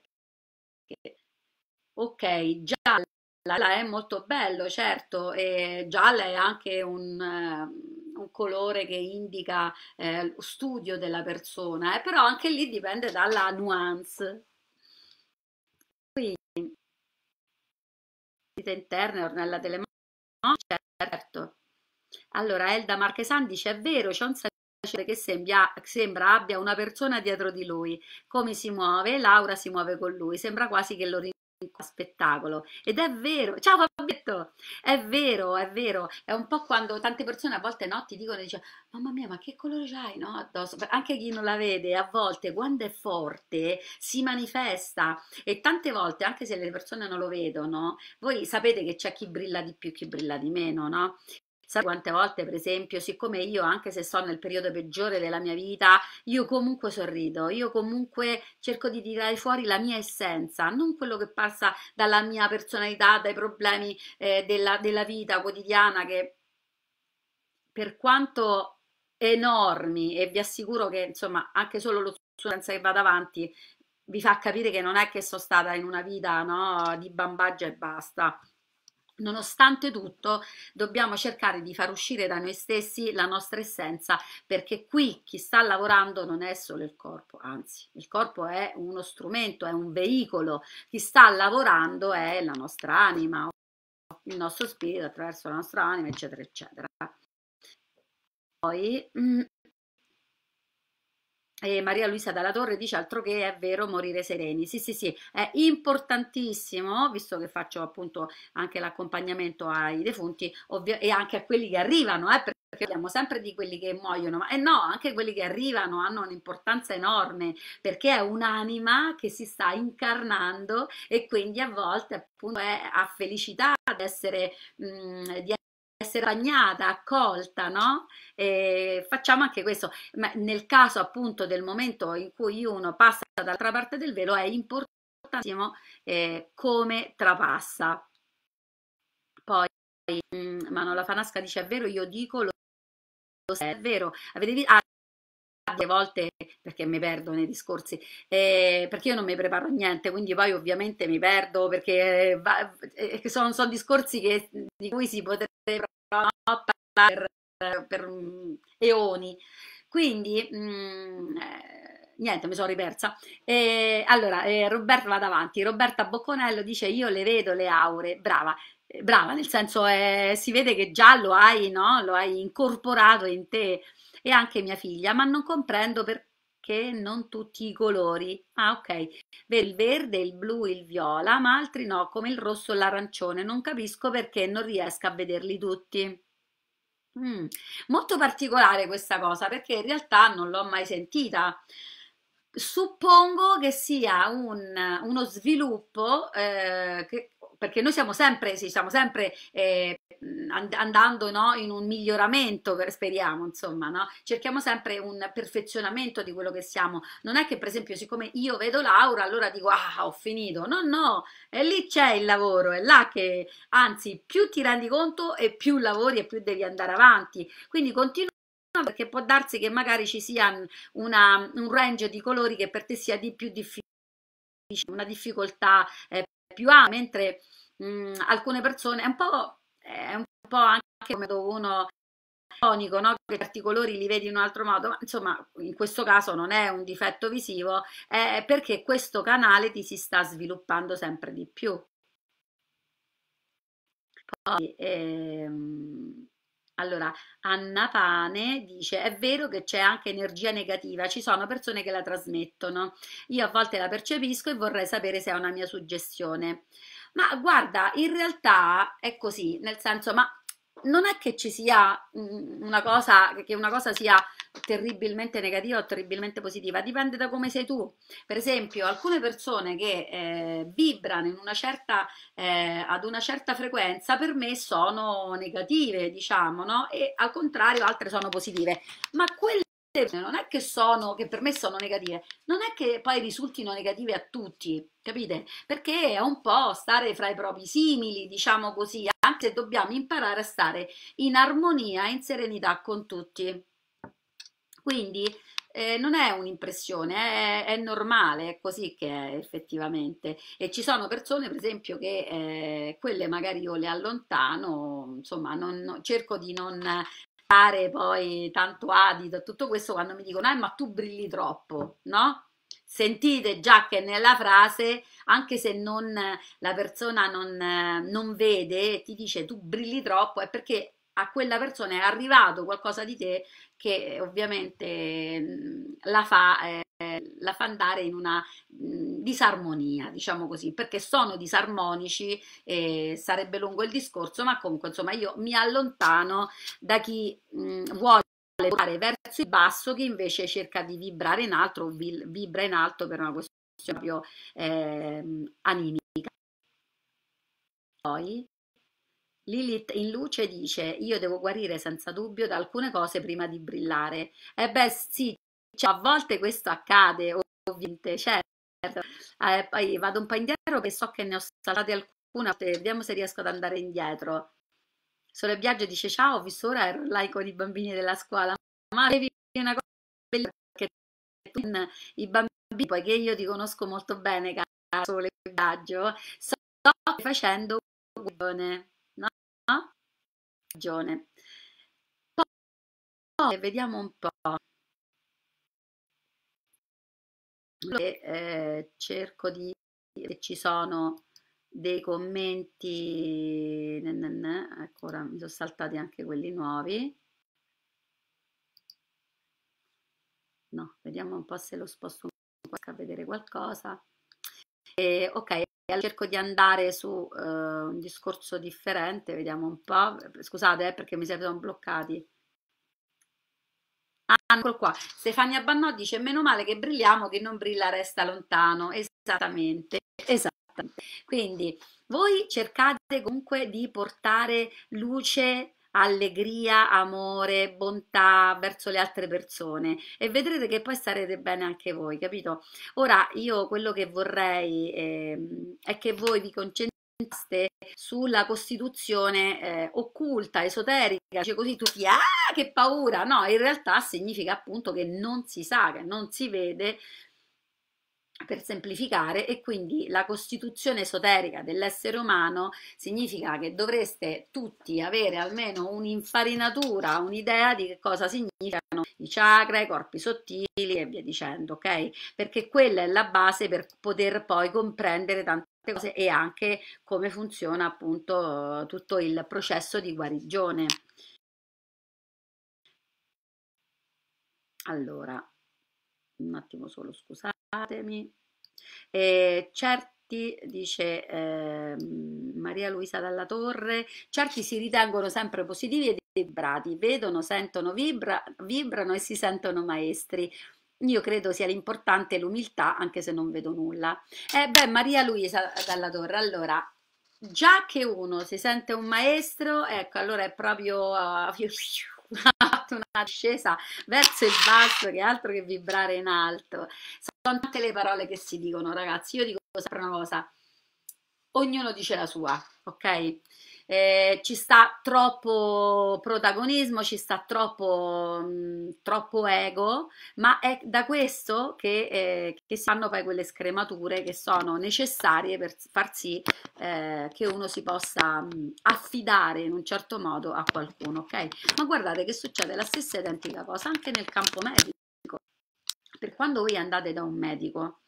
ok, gialla è molto bello, certo, e gialla è anche un, un colore che indica eh, lo studio della persona, eh, però anche lì dipende dalla nuance, visite interne, Ornella delle Mosce, certo. Allora, Elda Marchesan dice, è vero, c'è un sacerdote che sembra, sembra abbia una persona dietro di lui. Come si muove? Laura si muove con lui, sembra quasi che lo rinforzi spettacolo ed è vero ciao Fabietto è vero è vero è un po' quando tante persone a volte no ti dicono dice mamma mia ma che colore c'hai no addosso anche chi non la vede a volte quando è forte si manifesta e tante volte anche se le persone non lo vedono voi sapete che c'è chi brilla di più chi brilla di meno no Sai quante volte, per esempio, siccome io, anche se sto nel periodo peggiore della mia vita, io comunque sorrido, io comunque cerco di tirare fuori la mia essenza, non quello che passa dalla mia personalità, dai problemi eh, della, della vita quotidiana che per quanto enormi e vi assicuro che insomma anche solo lo senza che vada avanti vi fa capire che non è che sono stata in una vita no, di bambaggia e basta. Nonostante tutto, dobbiamo cercare di far uscire da noi stessi la nostra essenza, perché qui chi sta lavorando non è solo il corpo, anzi, il corpo è uno strumento, è un veicolo, chi sta lavorando è la nostra anima, il nostro spirito attraverso la nostra anima, eccetera, eccetera. Poi mm, e Maria Luisa Dalla Torre dice altro che è vero morire sereni. Sì, sì, sì, è importantissimo, visto che faccio appunto anche l'accompagnamento ai defunti ovvio, e anche a quelli che arrivano, eh, perché parliamo sempre di quelli che muoiono, ma eh no, anche quelli che arrivano hanno un'importanza enorme perché è un'anima che si sta incarnando e quindi a volte appunto è a felicità di essere, mh, di essere bagnata, accolta, no? E facciamo anche questo, ma nel caso appunto del momento in cui uno passa dall'altra parte del velo è importantissimo eh, come trapassa. Poi mh, mm, Manola Fanasca dice è vero, io dico lo, lo è vero, avete visto? Ah, volte perché mi perdo nei discorsi eh, perché io non mi preparo niente quindi poi ovviamente mi perdo perché eh, va, eh, sono, sono discorsi che, di cui si potrebbe eh, per, per mm, eoni. Quindi, mh, mm, eh, niente, mi sono ripersa. E, allora, eh, Roberto va davanti. Roberta Bocconello dice: Io le vedo le aure, brava. Eh, brava, nel senso eh, si vede che già lo hai, no? lo hai incorporato in te e anche mia figlia, ma non comprendo perché non tutti i colori. Ah, ok, il verde, il blu, il viola, ma altri no, come il rosso e l'arancione. Non capisco perché non riesco a vederli tutti. Mh, mm. molto particolare questa cosa perché in realtà non l'ho mai sentita. Suppongo che sia un uno sviluppo, ehm, che perché noi siamo sempre, sì, siamo sempre eh, andando no, in un miglioramento, speriamo, insomma, no? cerchiamo sempre un perfezionamento di quello che siamo. Non è che, per esempio, siccome io vedo Laura, allora dico, ah, ho finito. No, no, e lì c'è il lavoro, è là che, anzi, più ti rendi conto e più lavori e più devi andare avanti. Quindi continua perché può darsi che magari ci sia una, un range di colori che per te sia di più difficile una difficoltà eh, più ha, mentre mh, mm, alcune persone è un po', è un po anche come uno tonico, no? che certi colori li vedi in un altro modo, ma insomma in questo caso non è un difetto visivo, è perché questo canale ti si sta sviluppando sempre di più. Poi, ehm, allora, Anna Pane dice: È vero che c'è anche energia negativa, ci sono persone che la trasmettono. Io a volte la percepisco e vorrei sapere se è una mia suggestione. Ma guarda, in realtà è così, nel senso, ma non è che ci sia mm, una cosa, che una cosa sia terribilmente negativa o terribilmente positiva, dipende da come sei tu. Per esempio, alcune persone che eh, vibrano una certa, eh, ad una certa frequenza per me sono negative, diciamo, no? e al contrario altre sono positive. Ma quelle cioè, non è che sono, che per me sono negative, non è che poi risultino negative a tutti, capite? Perché è un po' stare fra i propri simili, diciamo così, anche se dobbiamo imparare a stare in armonia, in serenità con tutti. Quindi eh, non è un'impressione, è, è, normale, è così che è effettivamente. E ci sono persone, per esempio, che eh, quelle magari io le allontano, insomma, non, cerco di non dare poi tanto adito a tutto questo quando mi dicono, eh, ma tu brilli troppo, no? Sentite già che nella frase, anche se non, la persona non, non vede, ti dice tu brilli troppo, è perché a quella persona è arrivato qualcosa di te che ovviamente mm, la fa. Eh, la fa andare in una disarmonia, diciamo così, perché sono disarmonici, eh, sarebbe lungo il discorso, ma comunque insomma io mi allontano da chi mh, vuole volare verso il basso, chi invece cerca di vibrare in alto, vibra in alto per una questione proprio eh, animica. Poi Lilith in luce dice io devo guarire senza dubbio da alcune cose prima di brillare. E eh beh sì, cioè, a volte questo accade, ovviamente, certo. Eh, poi vado un po' indietro perché so che ne ho salate alcune, vediamo se riesco ad andare indietro. Sole Viaggio dice ciao, ho visto ora ero là con i bambini della scuola, ma avevi una cosa bella perché tu, i bambini, poiché io ti conosco molto bene, cara, Sole Viaggio, sto facendo guidone, no? Ragione. poi vediamo un po'. e eh, cerco di se ci sono dei commenti ecco ora mi sono saltati anche quelli nuovi no vediamo un po' se lo sposto un po' a vedere qualcosa e, ok cerco di andare su uh, un discorso differente vediamo un po' scusate eh, perché mi siete bloccati Ah, eccolo qua, Stefania Bannò dice meno male che brilliamo che non brilla resta lontano, esattamente, esattamente. Quindi voi cercate comunque di portare luce allegria, amore, bontà verso le altre persone e vedrete che poi starete bene anche voi, capito? Ora io quello che vorrei eh, è che voi vi concentrate sulla costituzione eh, occulta, esoterica, dice così tutti, ah che paura, no, in realtà significa appunto che non si sa, che non si vede, per semplificare e quindi la costituzione esoterica dell'essere umano significa che dovreste tutti avere almeno un'infarinatura, un'idea di che cosa significano i chakra, i corpi sottili e via dicendo, ok? Perché quella è la base per poter poi comprendere tante cose e anche come funziona appunto tutto il processo di guarigione. Allora, un attimo solo scusatemi. Eh, certi, dice eh, Maria Luisa Dalla Torre, certi si ritengono sempre positivi e vibrati, vedono, sentono, vibra, vibrano e si sentono maestri io credo sia l'importante l'umiltà, anche se non vedo nulla. Eh beh, Maria Luisa Dalla Torre, allora, già che uno si sente un maestro, ecco, allora è proprio... Uh, una discesa verso il basso che altro che vibrare in alto sono tante le parole che si dicono ragazzi io dico sempre una cosa ognuno dice la sua ok eh, ci sta troppo protagonismo, ci sta troppo, mh, mm, troppo ego, ma è da questo che, eh, che, si fanno poi quelle scremature che sono necessarie per far sì eh, che uno si possa mh, mm, affidare in un certo modo a qualcuno, ok? Ma guardate che succede la stessa identica cosa anche nel campo medico. Per quando voi andate da un medico,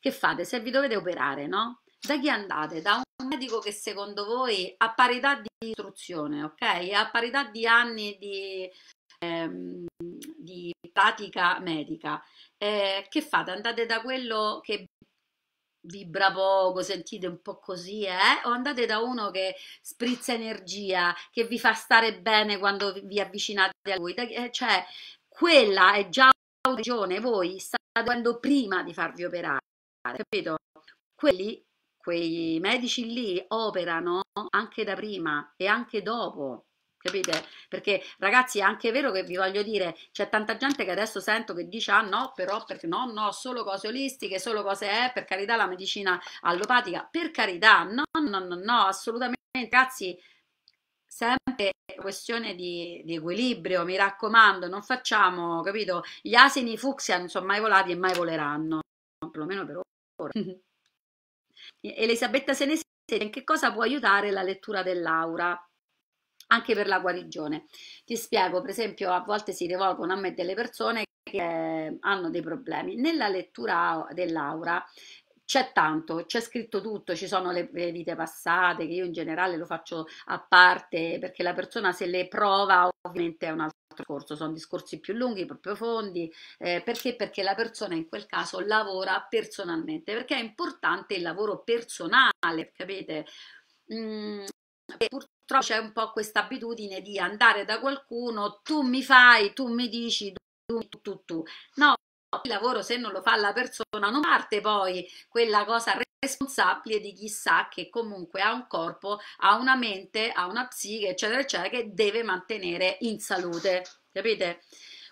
che fate? Se vi dovete operare, no? Da chi andate? Da un un medico che secondo voi a parità di istruzione, ok? A parità di anni di, ehm, di pratica medica, eh, che fate? Andate da quello che vibra poco, sentite un po' così, eh? O andate da uno che sprizza energia, che vi fa stare bene quando vi avvicinate a lui, eh, cioè quella è già una ragione, voi state dando prima di farvi operare, capito? Quelli quei medici lì operano anche da prima e anche dopo. Capite? Perché ragazzi è anche vero che vi voglio dire, c'è tanta gente che adesso sento che dice ah no, però perché no, no, solo cose olistiche, solo cose è, eh, per carità la medicina allopatica, per carità, no, no, no, no, assolutamente ragazzi, sempre questione di, di, equilibrio, mi raccomando, non facciamo, capito, gli asini fucsia non sono mai volati e mai voleranno, perlomeno per ora. Elisabetta Senesi in che cosa può aiutare la lettura dell'aura anche per la guarigione. Ti spiego, per esempio, a volte si rivolgono a me delle persone che eh, hanno dei problemi. Nella lettura dell'aura c'è tanto, c'è scritto tutto, ci sono le, le, vite passate, che io in generale lo faccio a parte perché la persona se le prova ovviamente è un'altra altro discorso, sono discorsi più lunghi, più profondi, eh, perché? Perché la persona in quel caso lavora personalmente, perché è importante il lavoro personale, capite? Mm, purtroppo c'è un po' questa abitudine di andare da qualcuno, tu mi fai, tu mi dici, tu, tu, tu. No, il lavoro se non lo fa la persona non parte poi quella cosa responsabile di chissà che comunque ha un corpo, ha una mente, ha una psiche, eccetera, eccetera, che deve mantenere in salute, capite?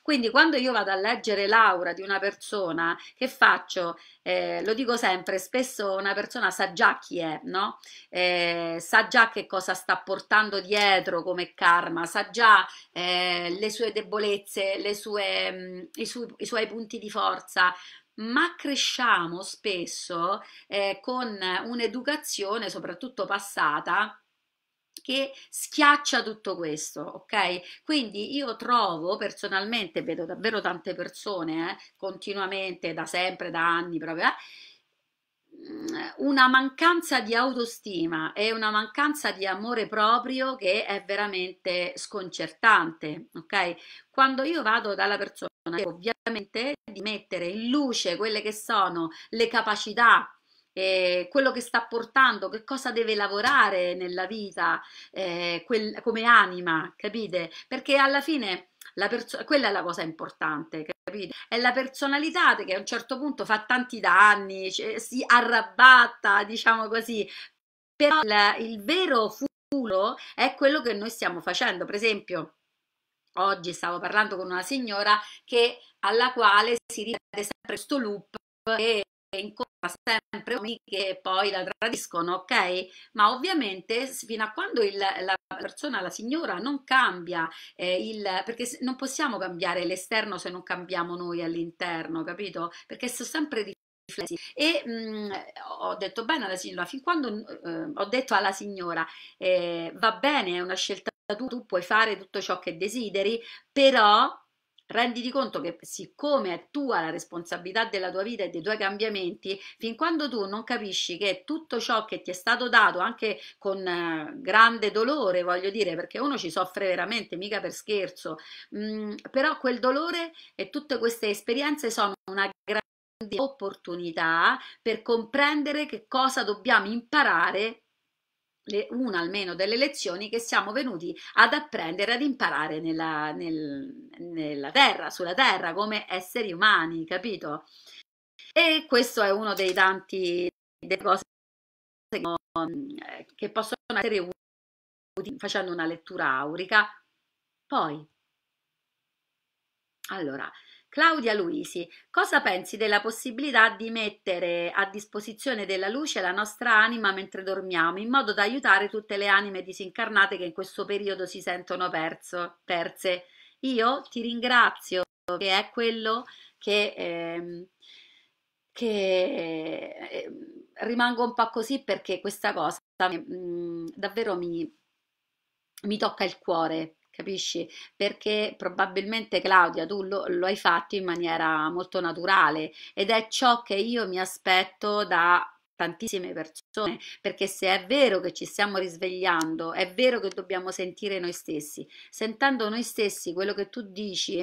Quindi quando io vado a leggere l'aura di una persona, che faccio? Eh, lo dico sempre, spesso una persona sa già chi è, no? Eh, sa già che cosa sta portando dietro come karma, sa già eh, le sue debolezze, le sue, mh, mm, i, su i suoi punti di forza ma cresciamo spesso eh, con un'educazione, soprattutto passata, che schiaccia tutto questo, ok? Quindi io trovo personalmente, vedo davvero tante persone eh, continuamente, da sempre, da anni proprio, eh, mm, una mancanza di autostima e una mancanza di amore proprio che è veramente sconcertante, ok? Quando io vado dalla persona ovviamente di mettere in luce quelle che sono le capacità eh, quello che sta portando, che cosa deve lavorare nella vita eh, quel, come anima, capite? Perché alla fine quella è la cosa importante, capite? È la personalità che a un certo punto fa tanti danni, cioè, si arrabbatta, diciamo così, però il, il vero futuro è quello che noi stiamo facendo, per esempio oggi stavo parlando con una signora che, alla quale si ripete sempre questo loop che eh, incontra sempre uomini che poi la tradiscono, ok? Ma ovviamente fino a quando il, la persona, la signora non cambia eh, il perché non possiamo cambiare l'esterno se non cambiamo noi all'interno, capito? Perché sono sempre di e mh, mm, ho detto bene alla signora, fin quando eh, ho detto alla signora eh, va bene, è una scelta tu, tu puoi fare tutto ciò che desideri, però Renditi conto che siccome è tua la responsabilità della tua vita e dei tuoi cambiamenti, fin quando tu non capisci che tutto ciò che ti è stato dato anche con eh, grande dolore, voglio dire, perché uno ci soffre veramente, mica per scherzo, mh, mm, però quel dolore e tutte queste esperienze sono una grande opportunità per comprendere che cosa dobbiamo imparare le, una almeno delle lezioni che siamo venuti ad apprendere, ad imparare nella, nel, nella terra, sulla terra, come esseri umani, capito? E questo è uno dei tanti delle cose che, mm, che possono essere utili facendo una lettura aurica. Poi, allora, Claudia Luisi, cosa pensi della possibilità di mettere a disposizione della luce la nostra anima mentre dormiamo, in modo da aiutare tutte le anime disincarnate che in questo periodo si sentono perso, perse? Io ti ringrazio, che è quello che, eh, che eh, rimango un po' così perché questa cosa mh, mm, davvero mi, mi tocca il cuore capisci? Perché probabilmente Claudia tu lo, lo, hai fatto in maniera molto naturale ed è ciò che io mi aspetto da tantissime persone, perché se è vero che ci stiamo risvegliando, è vero che dobbiamo sentire noi stessi, sentendo noi stessi quello che tu dici,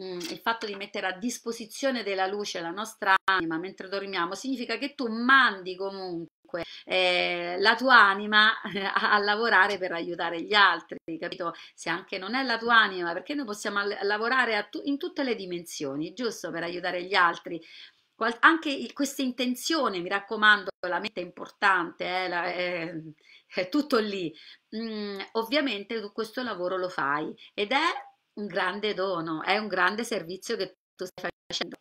mm, il fatto di mettere a disposizione della luce la nostra anima mentre dormiamo significa che tu mandi comunque comunque eh, la tua anima eh, a lavorare per aiutare gli altri, capito? Se anche non è la tua anima, perché noi possiamo lavorare tu in tutte le dimensioni, giusto? Per aiutare gli altri. Qual anche questa intenzione, mi raccomando, la mente è importante, eh, la, eh, è tutto lì. Mm, ovviamente tu questo lavoro lo fai ed è un grande dono, è un grande servizio che tu stai facendo.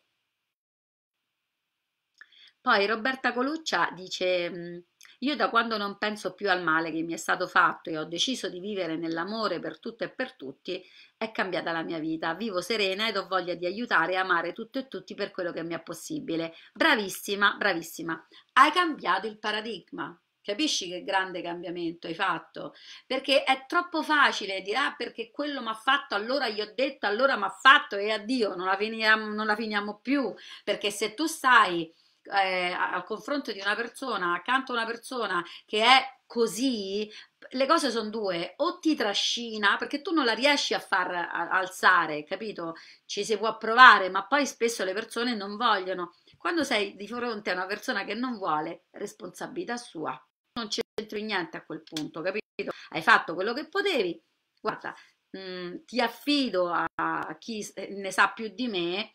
Poi Roberta Coluccia dice: mm, Io da quando non penso più al male che mi è stato fatto e ho deciso di vivere nell'amore per tutto e per tutti, è cambiata la mia vita. Vivo serena ed ho voglia di aiutare e amare tutto e tutti per quello che mi è possibile. Bravissima, bravissima. Hai cambiato il paradigma. Capisci che grande cambiamento hai fatto? Perché è troppo facile dire ah perché quello mi ha fatto, allora gli ho detto, allora mi ha fatto e addio, non la, finiamo, non la finiamo più. Perché se tu sai eh, al confronto di una persona, accanto a una persona che è così, le cose sono due, o ti trascina perché tu non la riesci a far alzare, capito? Ci si può provare, ma poi spesso le persone non vogliono. Quando sei di fronte a una persona che non vuole, responsabilità sua. Non c'entri niente a quel punto, capito? Hai fatto quello che potevi. Guarda, mh, mm, ti affido a chi eh, ne sa più di me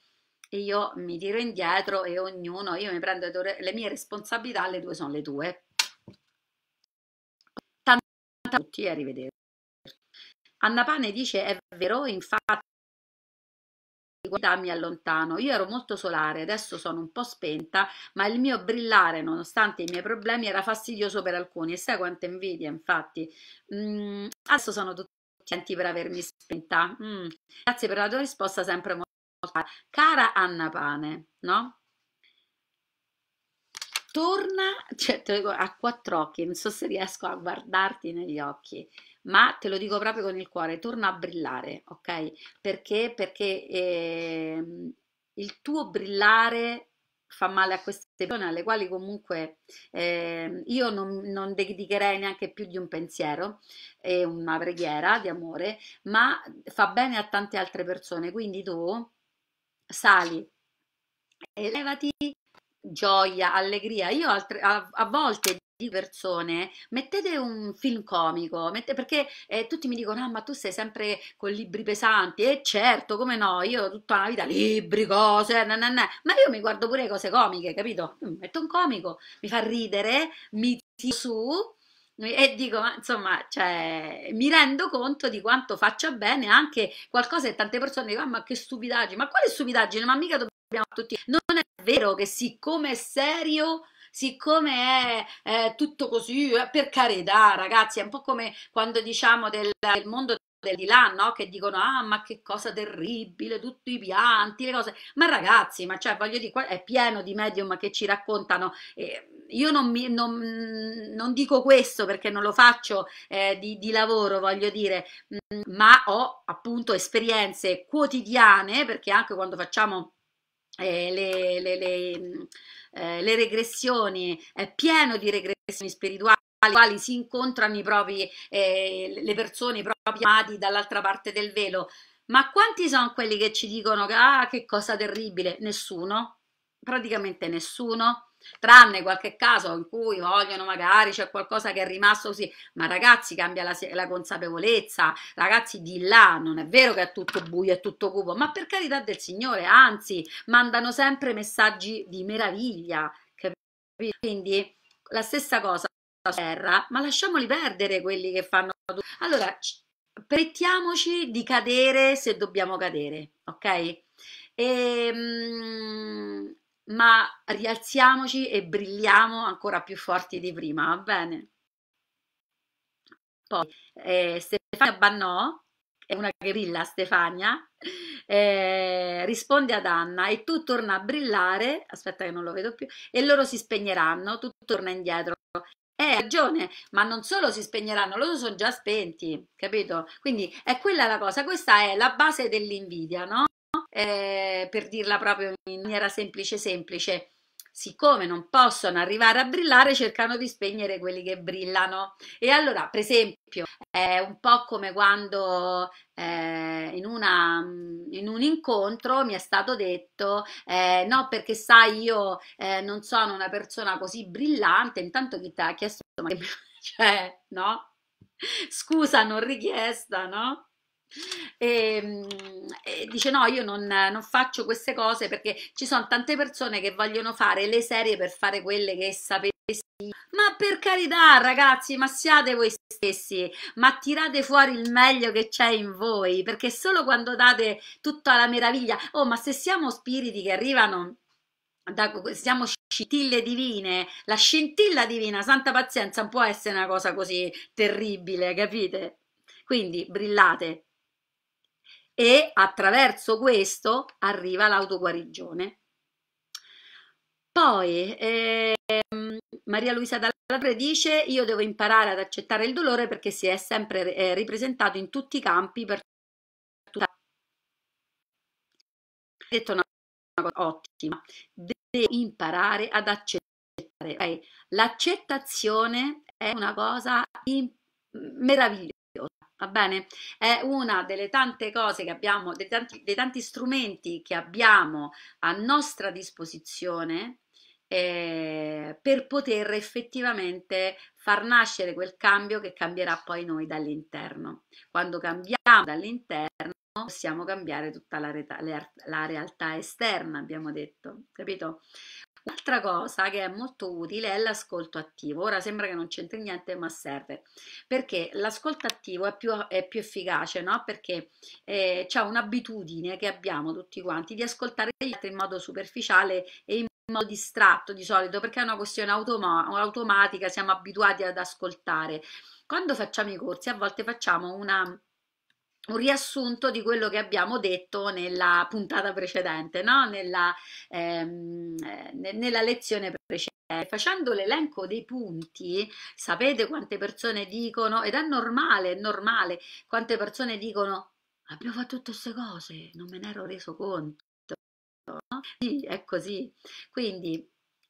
e io mi tiro indietro e ognuno, io mi prendo le mie responsabilità, le tue sono le tue. Tanta a tutti arrivederci. Anna Pane dice è vero, infatti mi allontano. Io ero molto solare, adesso sono un po' spenta, ma il mio brillare, nonostante i miei problemi, era fastidioso per alcuni. E sai quanta invidia, infatti. Mm, adesso sono tutti contenti per avermi spenta. Mm, grazie per la tua risposta, sempre molto cara Anna Pane, no? Torna, cioè, te lo dico a quattro occhi, non so se riesco a guardarti negli occhi, ma te lo dico proprio con il cuore, torna a brillare, ok? Perché? Perché eh, il tuo brillare fa male a queste persone alle quali comunque eh, io non, non, dedicherei neanche più di un pensiero e una preghiera di amore, ma fa bene a tante altre persone. Quindi tu sali, elevati, gioia, allegria. Io altre, a, a volte di persone, mettete un film comico, mette, perché eh, tutti mi dicono, ah ma tu sei sempre con libri pesanti, e certo, come no, io tutta la vita libri, cose, nanana. ma io mi guardo pure cose comiche, capito? Mm, metto un comico, mi fa ridere, mi tiro su e dico, insomma, cioè, mi rendo conto di quanto faccia bene anche qualcosa che tante persone dicono, ah, ma che stupidaggine, ma quale stupidaggine, ma mica dobbiamo tutti... Non è vero che siccome è serio siccome è, è tutto così, eh, per carità, ragazzi, è un po' come quando diciamo del, del mondo del di là, no? Che dicono: Ah, ma che cosa terribile, tutti i pianti, le cose. Ma ragazzi, ma cioè, voglio dire, è pieno di medium che ci raccontano. Eh, io non, mi, non, non, dico questo perché non lo faccio eh, di, di, lavoro, voglio dire, mm, ma ho appunto esperienze quotidiane, perché anche quando facciamo eh, le, le, le, mm, eh, le, regressioni, è pieno di regressioni spirituali, quali si incontrano i propri, eh, le persone proprio amati dall'altra parte del velo. Ma quanti sono quelli che ci dicono ah, che cosa terribile? Nessuno, praticamente nessuno tranne qualche caso in cui vogliono magari c'è qualcosa che è rimasto così, ma ragazzi cambia la, la, consapevolezza, ragazzi di là, non è vero che è tutto buio, è tutto cupo, ma per carità del Signore, anzi, mandano sempre messaggi di meraviglia, capito? quindi la stessa cosa terra, ma lasciamoli perdere quelli che fanno allora prettiamoci di cadere se dobbiamo cadere, ok? E, mm, ma rialziamoci e brilliamo ancora più forti di prima, va bene? Poi eh, Stefania Bannò, è una che Stefania, eh, risponde ad Anna e tu torna a brillare, aspetta che non lo vedo più, e loro si spegneranno, tu torna indietro. Eh, hai ragione, ma non solo si spegneranno, loro sono già spenti, capito? Quindi è quella la cosa, questa è la base dell'invidia, no? eh, per dirla proprio in maniera semplice semplice, siccome non possono arrivare a brillare, cercano di spegnere quelli che brillano. E allora, per esempio, è un po' come quando eh, in, una, mm, in, un incontro mi è stato detto: eh, No, perché sai, io eh, non sono una persona così brillante. Intanto chi ti ha chiesto, ma cioè, no? Scusa non richiesta, no? E, ehm, e, dice no io non, non, faccio queste cose perché ci sono tante persone che vogliono fare le serie per fare quelle che sapete ma per carità ragazzi ma siate voi stessi ma tirate fuori il meglio che c'è in voi perché solo quando date tutta la meraviglia oh ma se siamo spiriti che arrivano da, siamo scintille divine la scintilla divina santa pazienza non può essere una cosa così terribile capite quindi brillate e attraverso questo arriva l'autoguarigione. Poi eh, Maria Luisa Dallapre dice io devo imparare ad accettare il dolore perché si è sempre eh, ripresentato in tutti i campi per tutta Hai detto una cosa ottima devo imparare ad accettare okay. l'accettazione è una cosa meravigliosa Va bene? È una delle tante cose che abbiamo, dei tanti, dei tanti strumenti che abbiamo a nostra disposizione eh, per poter effettivamente far nascere quel cambio che cambierà poi noi dall'interno. Quando cambiamo dall'interno possiamo cambiare tutta la, re la, la realtà esterna, abbiamo detto, capito? L'altra cosa che è molto utile è l'ascolto attivo. Ora sembra che non c'entri niente, ma serve perché l'ascolto attivo è più, è più efficace, no? Perché eh, c'è un'abitudine che abbiamo tutti quanti di ascoltare gli altri in modo superficiale e in modo distratto di solito perché è una questione automa automatica, siamo abituati ad ascoltare. Quando facciamo i corsi a volte facciamo una un riassunto di quello che abbiamo detto nella puntata precedente, no? nella, ehm, eh, nella lezione precedente. Facendo l'elenco dei punti, sapete quante persone dicono, ed è normale, è normale, quante persone dicono abbiamo fatto tutte queste cose, non me ne ero reso conto. No? Sì, è così. Quindi,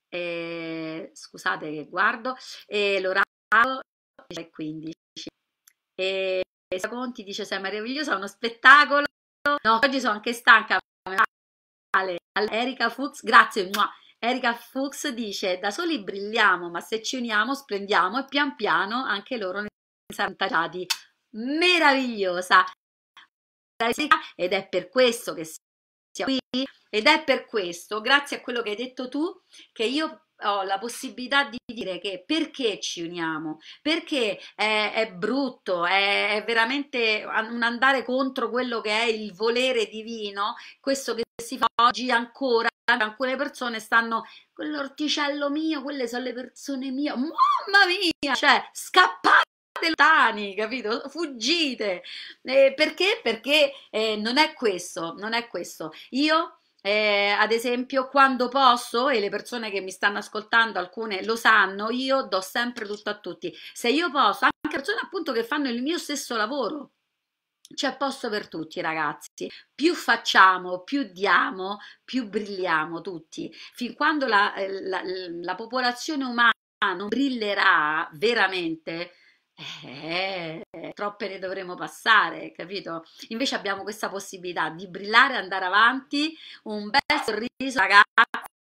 eh, scusate che guardo, eh, l'orario è 15. Eh, Conti dice sei meravigliosa, è uno spettacolo. No, oggi sono anche stanca. Erika Fuchs, grazie. Erika Fuchs dice da soli brilliamo, ma se ci uniamo splendiamo e pian piano anche loro ne sono vantaggiati. Meravigliosa. Ed è per questo che siamo qui ed è per questo, grazie a quello che hai detto tu, che io ho la possibilità di dire che perché ci uniamo, perché è, è brutto, è, è, veramente un andare contro quello che è il volere divino, questo che si fa oggi ancora, alcune persone stanno, quell'orticello mio, quelle sono le persone mie, mamma mia, cioè scappate! lontani, capito? Fuggite eh, perché? Perché eh, non è questo, non è questo. Io eh, ad esempio, quando posso, e le persone che mi stanno ascoltando, alcune lo sanno, io do sempre tutto a tutti. Se io posso, anche persone appunto che fanno il mio stesso lavoro, c'è cioè, posto per tutti, ragazzi. Più facciamo, più diamo, più brilliamo tutti. Fin quando la, eh, la, la popolazione umana non brillerà veramente, eh, eh, troppe ne dovremo passare, capito? Invece abbiamo questa possibilità di brillare, andare avanti, un bel sorriso, ragazze,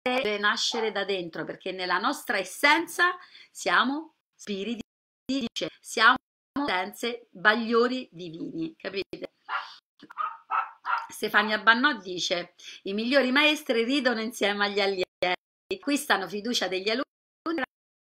deve nascere da dentro, perché nella nostra essenza siamo spiriti, siamo essenze, bagliori divini, capite? Stefania Bannò dice: I migliori maestri ridono insieme agli allievi, acquistano fiducia degli alunni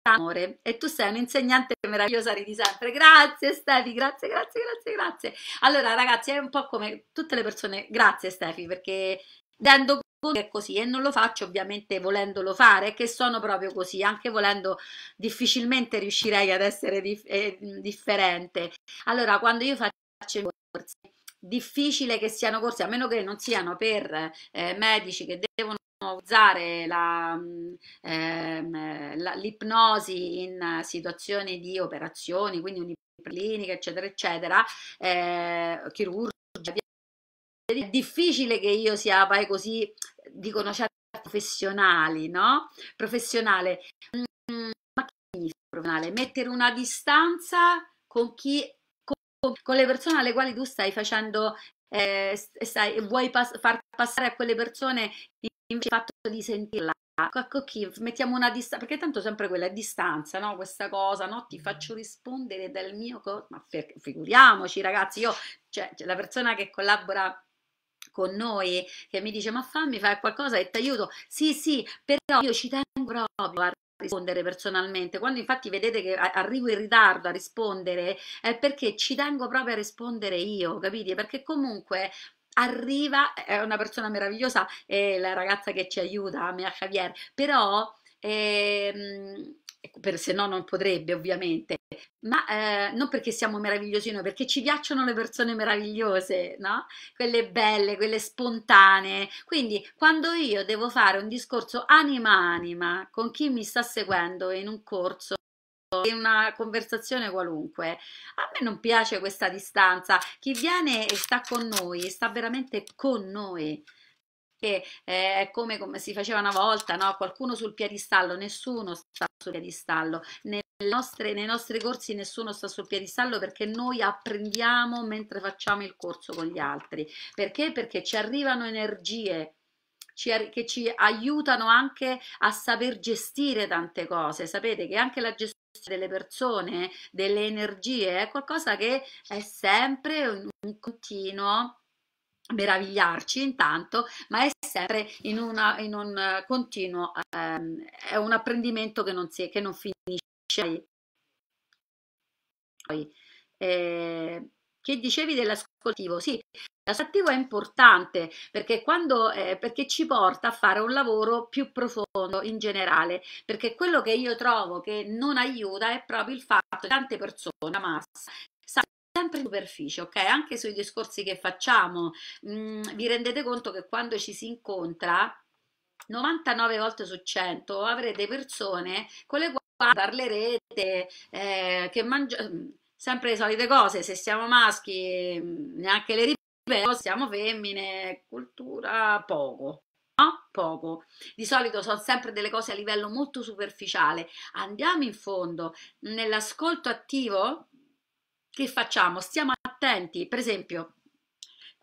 amore e tu sei un'insegnante meravigliosa di sempre grazie Stefi grazie grazie grazie grazie allora ragazzi è un po' come tutte le persone grazie Stefi perché dando è così e non lo faccio ovviamente volendolo fare che sono proprio così anche volendo difficilmente riuscirei ad essere dif eh, differente allora quando io faccio i corsi difficile che siano corsi a meno che non siano per eh, medici che devono usare la, ehm, ehm l'ipnosi in situazioni di operazioni, quindi un'ipoclinica, eccetera, eccetera, eh, chirurgia, è difficile che io sia poi così, di conoscenza certo, professionali, no? Professionale. Mm, ma professionale? Mettere una distanza con chi, con, con le persone alle quali tu stai facendo eh, stai, vuoi pas- far passare a quelle persone in invece il fatto di sentirla ecco chi mettiamo una distanza perché tanto sempre quella è distanza no questa cosa no ti mm. faccio rispondere dal mio co- ma per- figuriamoci ragazzi io cioè, cioè la persona che collabora con noi che mi dice ma fammi fare qualcosa e ti aiuto sì sì però io ci tengo proprio a rispondere personalmente. Quando infatti vedete che arrivo in ritardo a rispondere è perché ci tengo proprio a rispondere io, capite? Perché comunque arriva, è una persona meravigliosa, è la ragazza che ci aiuta, Mea Javier, però ehm, ecco, per, se no non potrebbe ovviamente, ma eh, non perché siamo meravigliosi noi, perché ci piacciono le persone meravigliose, no? Quelle belle, quelle spontanee. Quindi quando io devo fare un discorso anima anima con chi mi sta seguendo in un corso, in una conversazione qualunque. A me non piace questa distanza. Chi viene e sta con noi, sta veramente con noi. Che eh, è come, come, si faceva una volta, no? qualcuno sul piedistallo, nessuno sta sul piedistallo. Nostre, nei nostri corsi nessuno sta sul piedistallo perché noi apprendiamo mentre facciamo il corso con gli altri. Perché? Perché ci arrivano energie che ci aiutano anche a saper gestire tante cose. Sapete che anche la gestione delle persone, delle energie, è qualcosa che è sempre un, un continuo meravigliarci intanto, ma è sempre in, una, in un continuo, ehm, è un apprendimento che non, si, che non finisce mai. Eh, che dicevi della scuola? ascoltivo, sì, l'ascoltivo è importante perché, quando, eh, perché ci porta a fare un lavoro più profondo in generale, perché quello che io trovo che non aiuta è proprio il fatto che tante persone, la massa, sempre in superficie, ok? Anche sui discorsi che facciamo, mh, mm, vi rendete conto che quando ci si incontra, 99 volte su 100 avrete persone con le quali parlerete, eh, che mangiate sempre le solite cose, se siamo maschi mm, neanche le ripeto, siamo femmine, cultura poco. No? Poco. Di solito sono sempre delle cose a livello molto superficiale. Andiamo in fondo nell'ascolto attivo. Che facciamo? Stiamo attenti. Per esempio,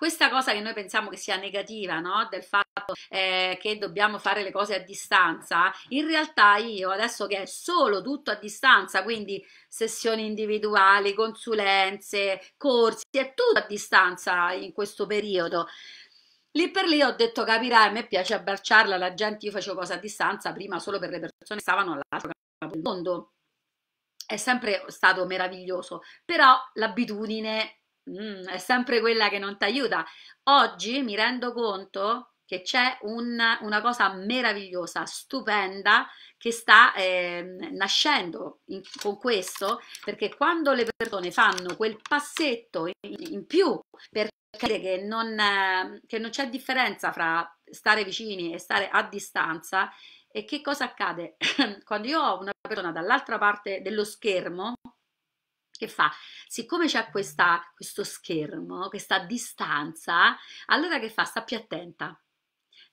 questa cosa che noi pensiamo che sia negativa, no? del fatto eh, che dobbiamo fare le cose a distanza, in realtà io adesso che è solo tutto a distanza, quindi sessioni individuali, consulenze, corsi, è tutto a distanza in questo periodo. Lì per lì ho detto capirai, a me piace abbracciarla la gente, io facevo cose a distanza prima solo per le persone che stavano all'altro capo del mondo. È sempre stato meraviglioso, però l'abitudine Mm, è sempre quella che non ti aiuta. Oggi mi rendo conto che c'è un, una cosa meravigliosa, stupenda, che sta eh, nascendo in, con questo, perché quando le persone fanno quel passetto in, in più per capire che non, eh, che non c'è differenza fra stare vicini e stare a distanza, e che cosa accade? quando io ho una persona dall'altra parte dello schermo, che fa? Siccome c'è questa, questo schermo, questa distanza, allora che fa? Sta più attenta.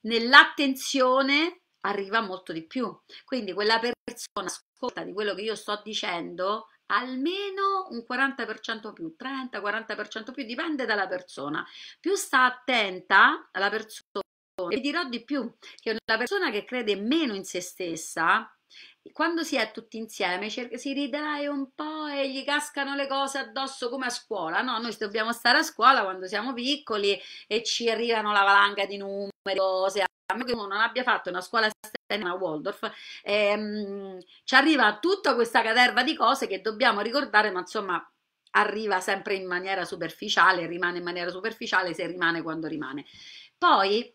Nell'attenzione arriva molto di più. Quindi quella persona ascolta di quello che io sto dicendo almeno un 40% più, 30-40% più, dipende dalla persona. Più sta attenta alla persona, e vi dirò di più, che una persona che crede meno in se stessa, quando si è tutti insieme si ridae un po' e gli cascano le cose addosso come a scuola, no? Noi dobbiamo stare a scuola quando siamo piccoli e ci arrivano la valanga di numeri, cose, a meno che uno non abbia fatto una scuola esterna a Waldorf, ehm, ci arriva tutta questa caterva di cose che dobbiamo ricordare, ma insomma arriva sempre in maniera superficiale, rimane in maniera superficiale se rimane quando rimane. Poi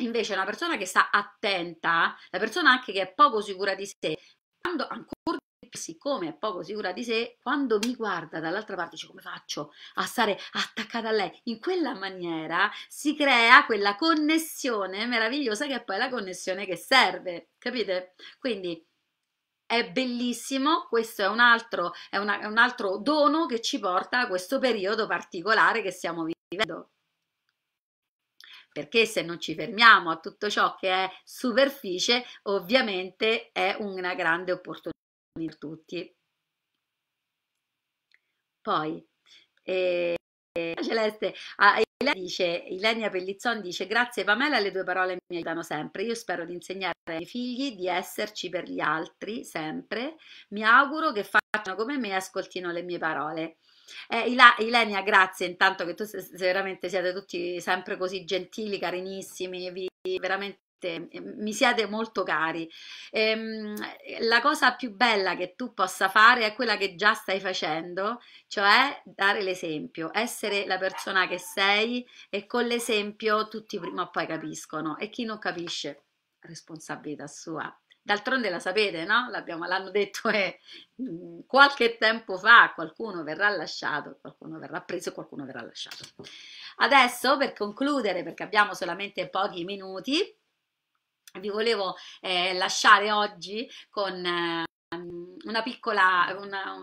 Invece una persona che sta attenta, la persona anche che è poco sicura di sé, quando ancora siccome è poco sicura di sé, quando mi guarda dall'altra parte, dice come faccio a stare attaccata a lei? In quella maniera si crea quella connessione meravigliosa che è poi la connessione che serve, capite? Quindi è bellissimo, questo è un altro, è una, è un altro dono che ci porta a questo periodo particolare che stiamo vivendo perché se non ci fermiamo a tutto ciò che è superficie, ovviamente è una grande opportunità per tutti. Poi, eh, Celeste, Ilenia, ah, dice, Ilenia Pellizzon dice grazie Pamela, le tue parole mi aiutano sempre, io spero di insegnare ai miei figli di esserci per gli altri sempre, mi auguro che facciano come me e ascoltino le mie parole. Eh, Ilenia, grazie intanto che tu se, se veramente siete tutti sempre così gentili, carinissimi, vi, veramente eh, mi siete molto cari. Ehm, la cosa più bella che tu possa fare è quella che già stai facendo, cioè dare l'esempio, essere la persona che sei e con l'esempio tutti prima o poi capiscono e chi non capisce, responsabilità sua. D'altronde la sapete, no? l'hanno detto eh, qualche tempo fa, qualcuno verrà lasciato, qualcuno verrà preso e qualcuno verrà lasciato. Adesso, per concludere, perché abbiamo solamente pochi minuti, vi volevo eh, lasciare oggi con... Eh, una piccola, una,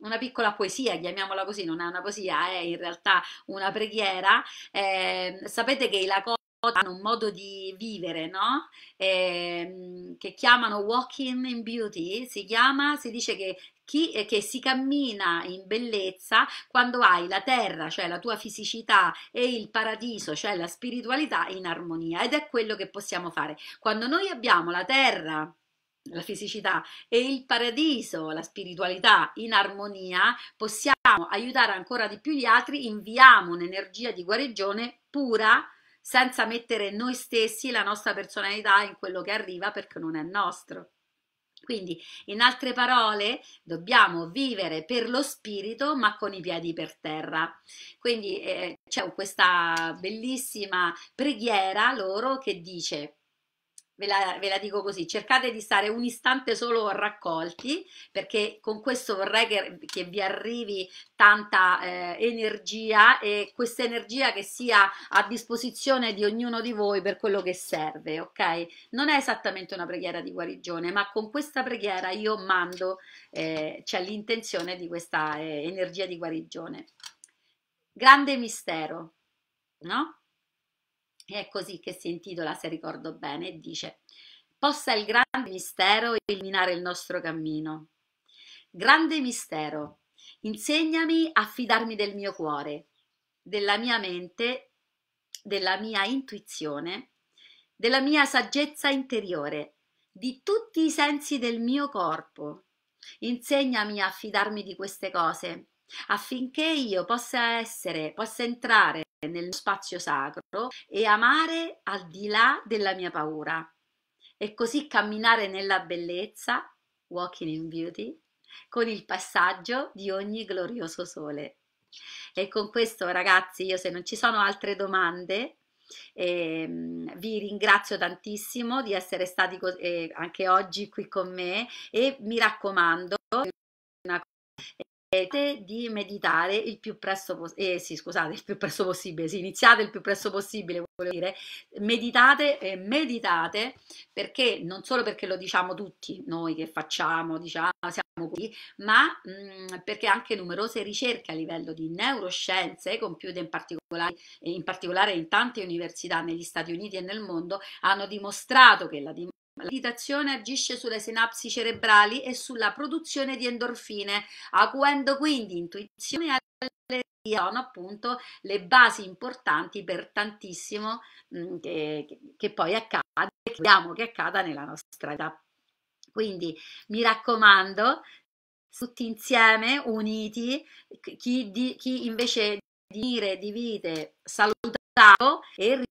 una piccola, poesia, chiamiamola così, non è una poesia, è in realtà una preghiera. Eh, sapete che i Lakota hanno un modo di vivere, no? Eh, che chiamano walking in beauty, si chiama, si dice che chi, eh, che si cammina in bellezza quando hai la terra, cioè la tua fisicità, e il paradiso, cioè la spiritualità, in armonia. Ed è quello che possiamo fare. Quando noi abbiamo la terra, la fisicità e il paradiso, la spiritualità in armonia, possiamo aiutare ancora di più gli altri, inviamo un'energia di guarigione pura senza mettere noi stessi la nostra personalità in quello che arriva perché non è nostro. Quindi, in altre parole, dobbiamo vivere per lo spirito ma con i piedi per terra. Quindi eh, c'è questa bellissima preghiera loro che dice Ve la, ve la, dico così, cercate di stare un istante solo raccolti perché con questo vorrei che, che vi arrivi tanta eh, energia e questa energia che sia a disposizione di ognuno di voi per quello che serve, ok? Non è esattamente una preghiera di guarigione, ma con questa preghiera io mando, eh, c'è cioè l'intenzione di questa eh, energia di guarigione. Grande mistero, no? È così che si intitola, se ricordo bene, e dice Possa il grande mistero illuminare il nostro cammino. Grande mistero, insegnami a fidarmi del mio cuore, della mia mente, della mia intuizione, della mia saggezza interiore, di tutti i sensi del mio corpo. Insegnami a fidarmi di queste cose, affinché io possa essere, possa entrare nello spazio sacro e amare al di là della mia paura e così camminare nella bellezza, walking in beauty, con il passaggio di ogni glorioso sole. E con questo ragazzi, io se non ci sono altre domande, eh, vi ringrazio tantissimo di essere stati eh, anche oggi qui con me e mi raccomando, una cercherete di meditare il più presto, possibile, eh, sì, scusate, il più presto possibile, sì, iniziate il più presto possibile, voglio dire, meditate, e meditate perché non solo perché lo diciamo tutti noi che facciamo, diciamo, siamo qui, ma mh, mm, perché anche numerose ricerche a livello di neuroscienze compiute in particolare, in particolare in tante università negli Stati Uniti e nel mondo hanno dimostrato che la, la meditazione agisce sulle sinapsi cerebrali e sulla produzione di endorfine, acuendo quindi intuizione e allergia, sono appunto le basi importanti per tantissimo mm, che, che, poi accade, che vogliamo che accada nella nostra vita. Quindi mi raccomando, tutti insieme, uniti, chi, di, chi invece di dire, divide, salutato e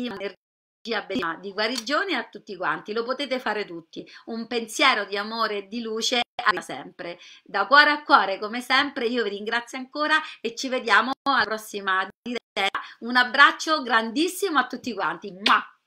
rimane di guarigione a tutti quanti, lo potete fare tutti. Un pensiero di amore e di luce arriva sempre. Da cuore a cuore, come sempre, io vi ringrazio ancora e ci vediamo alla prossima diretta. Un abbraccio grandissimo a tutti quanti. Mua!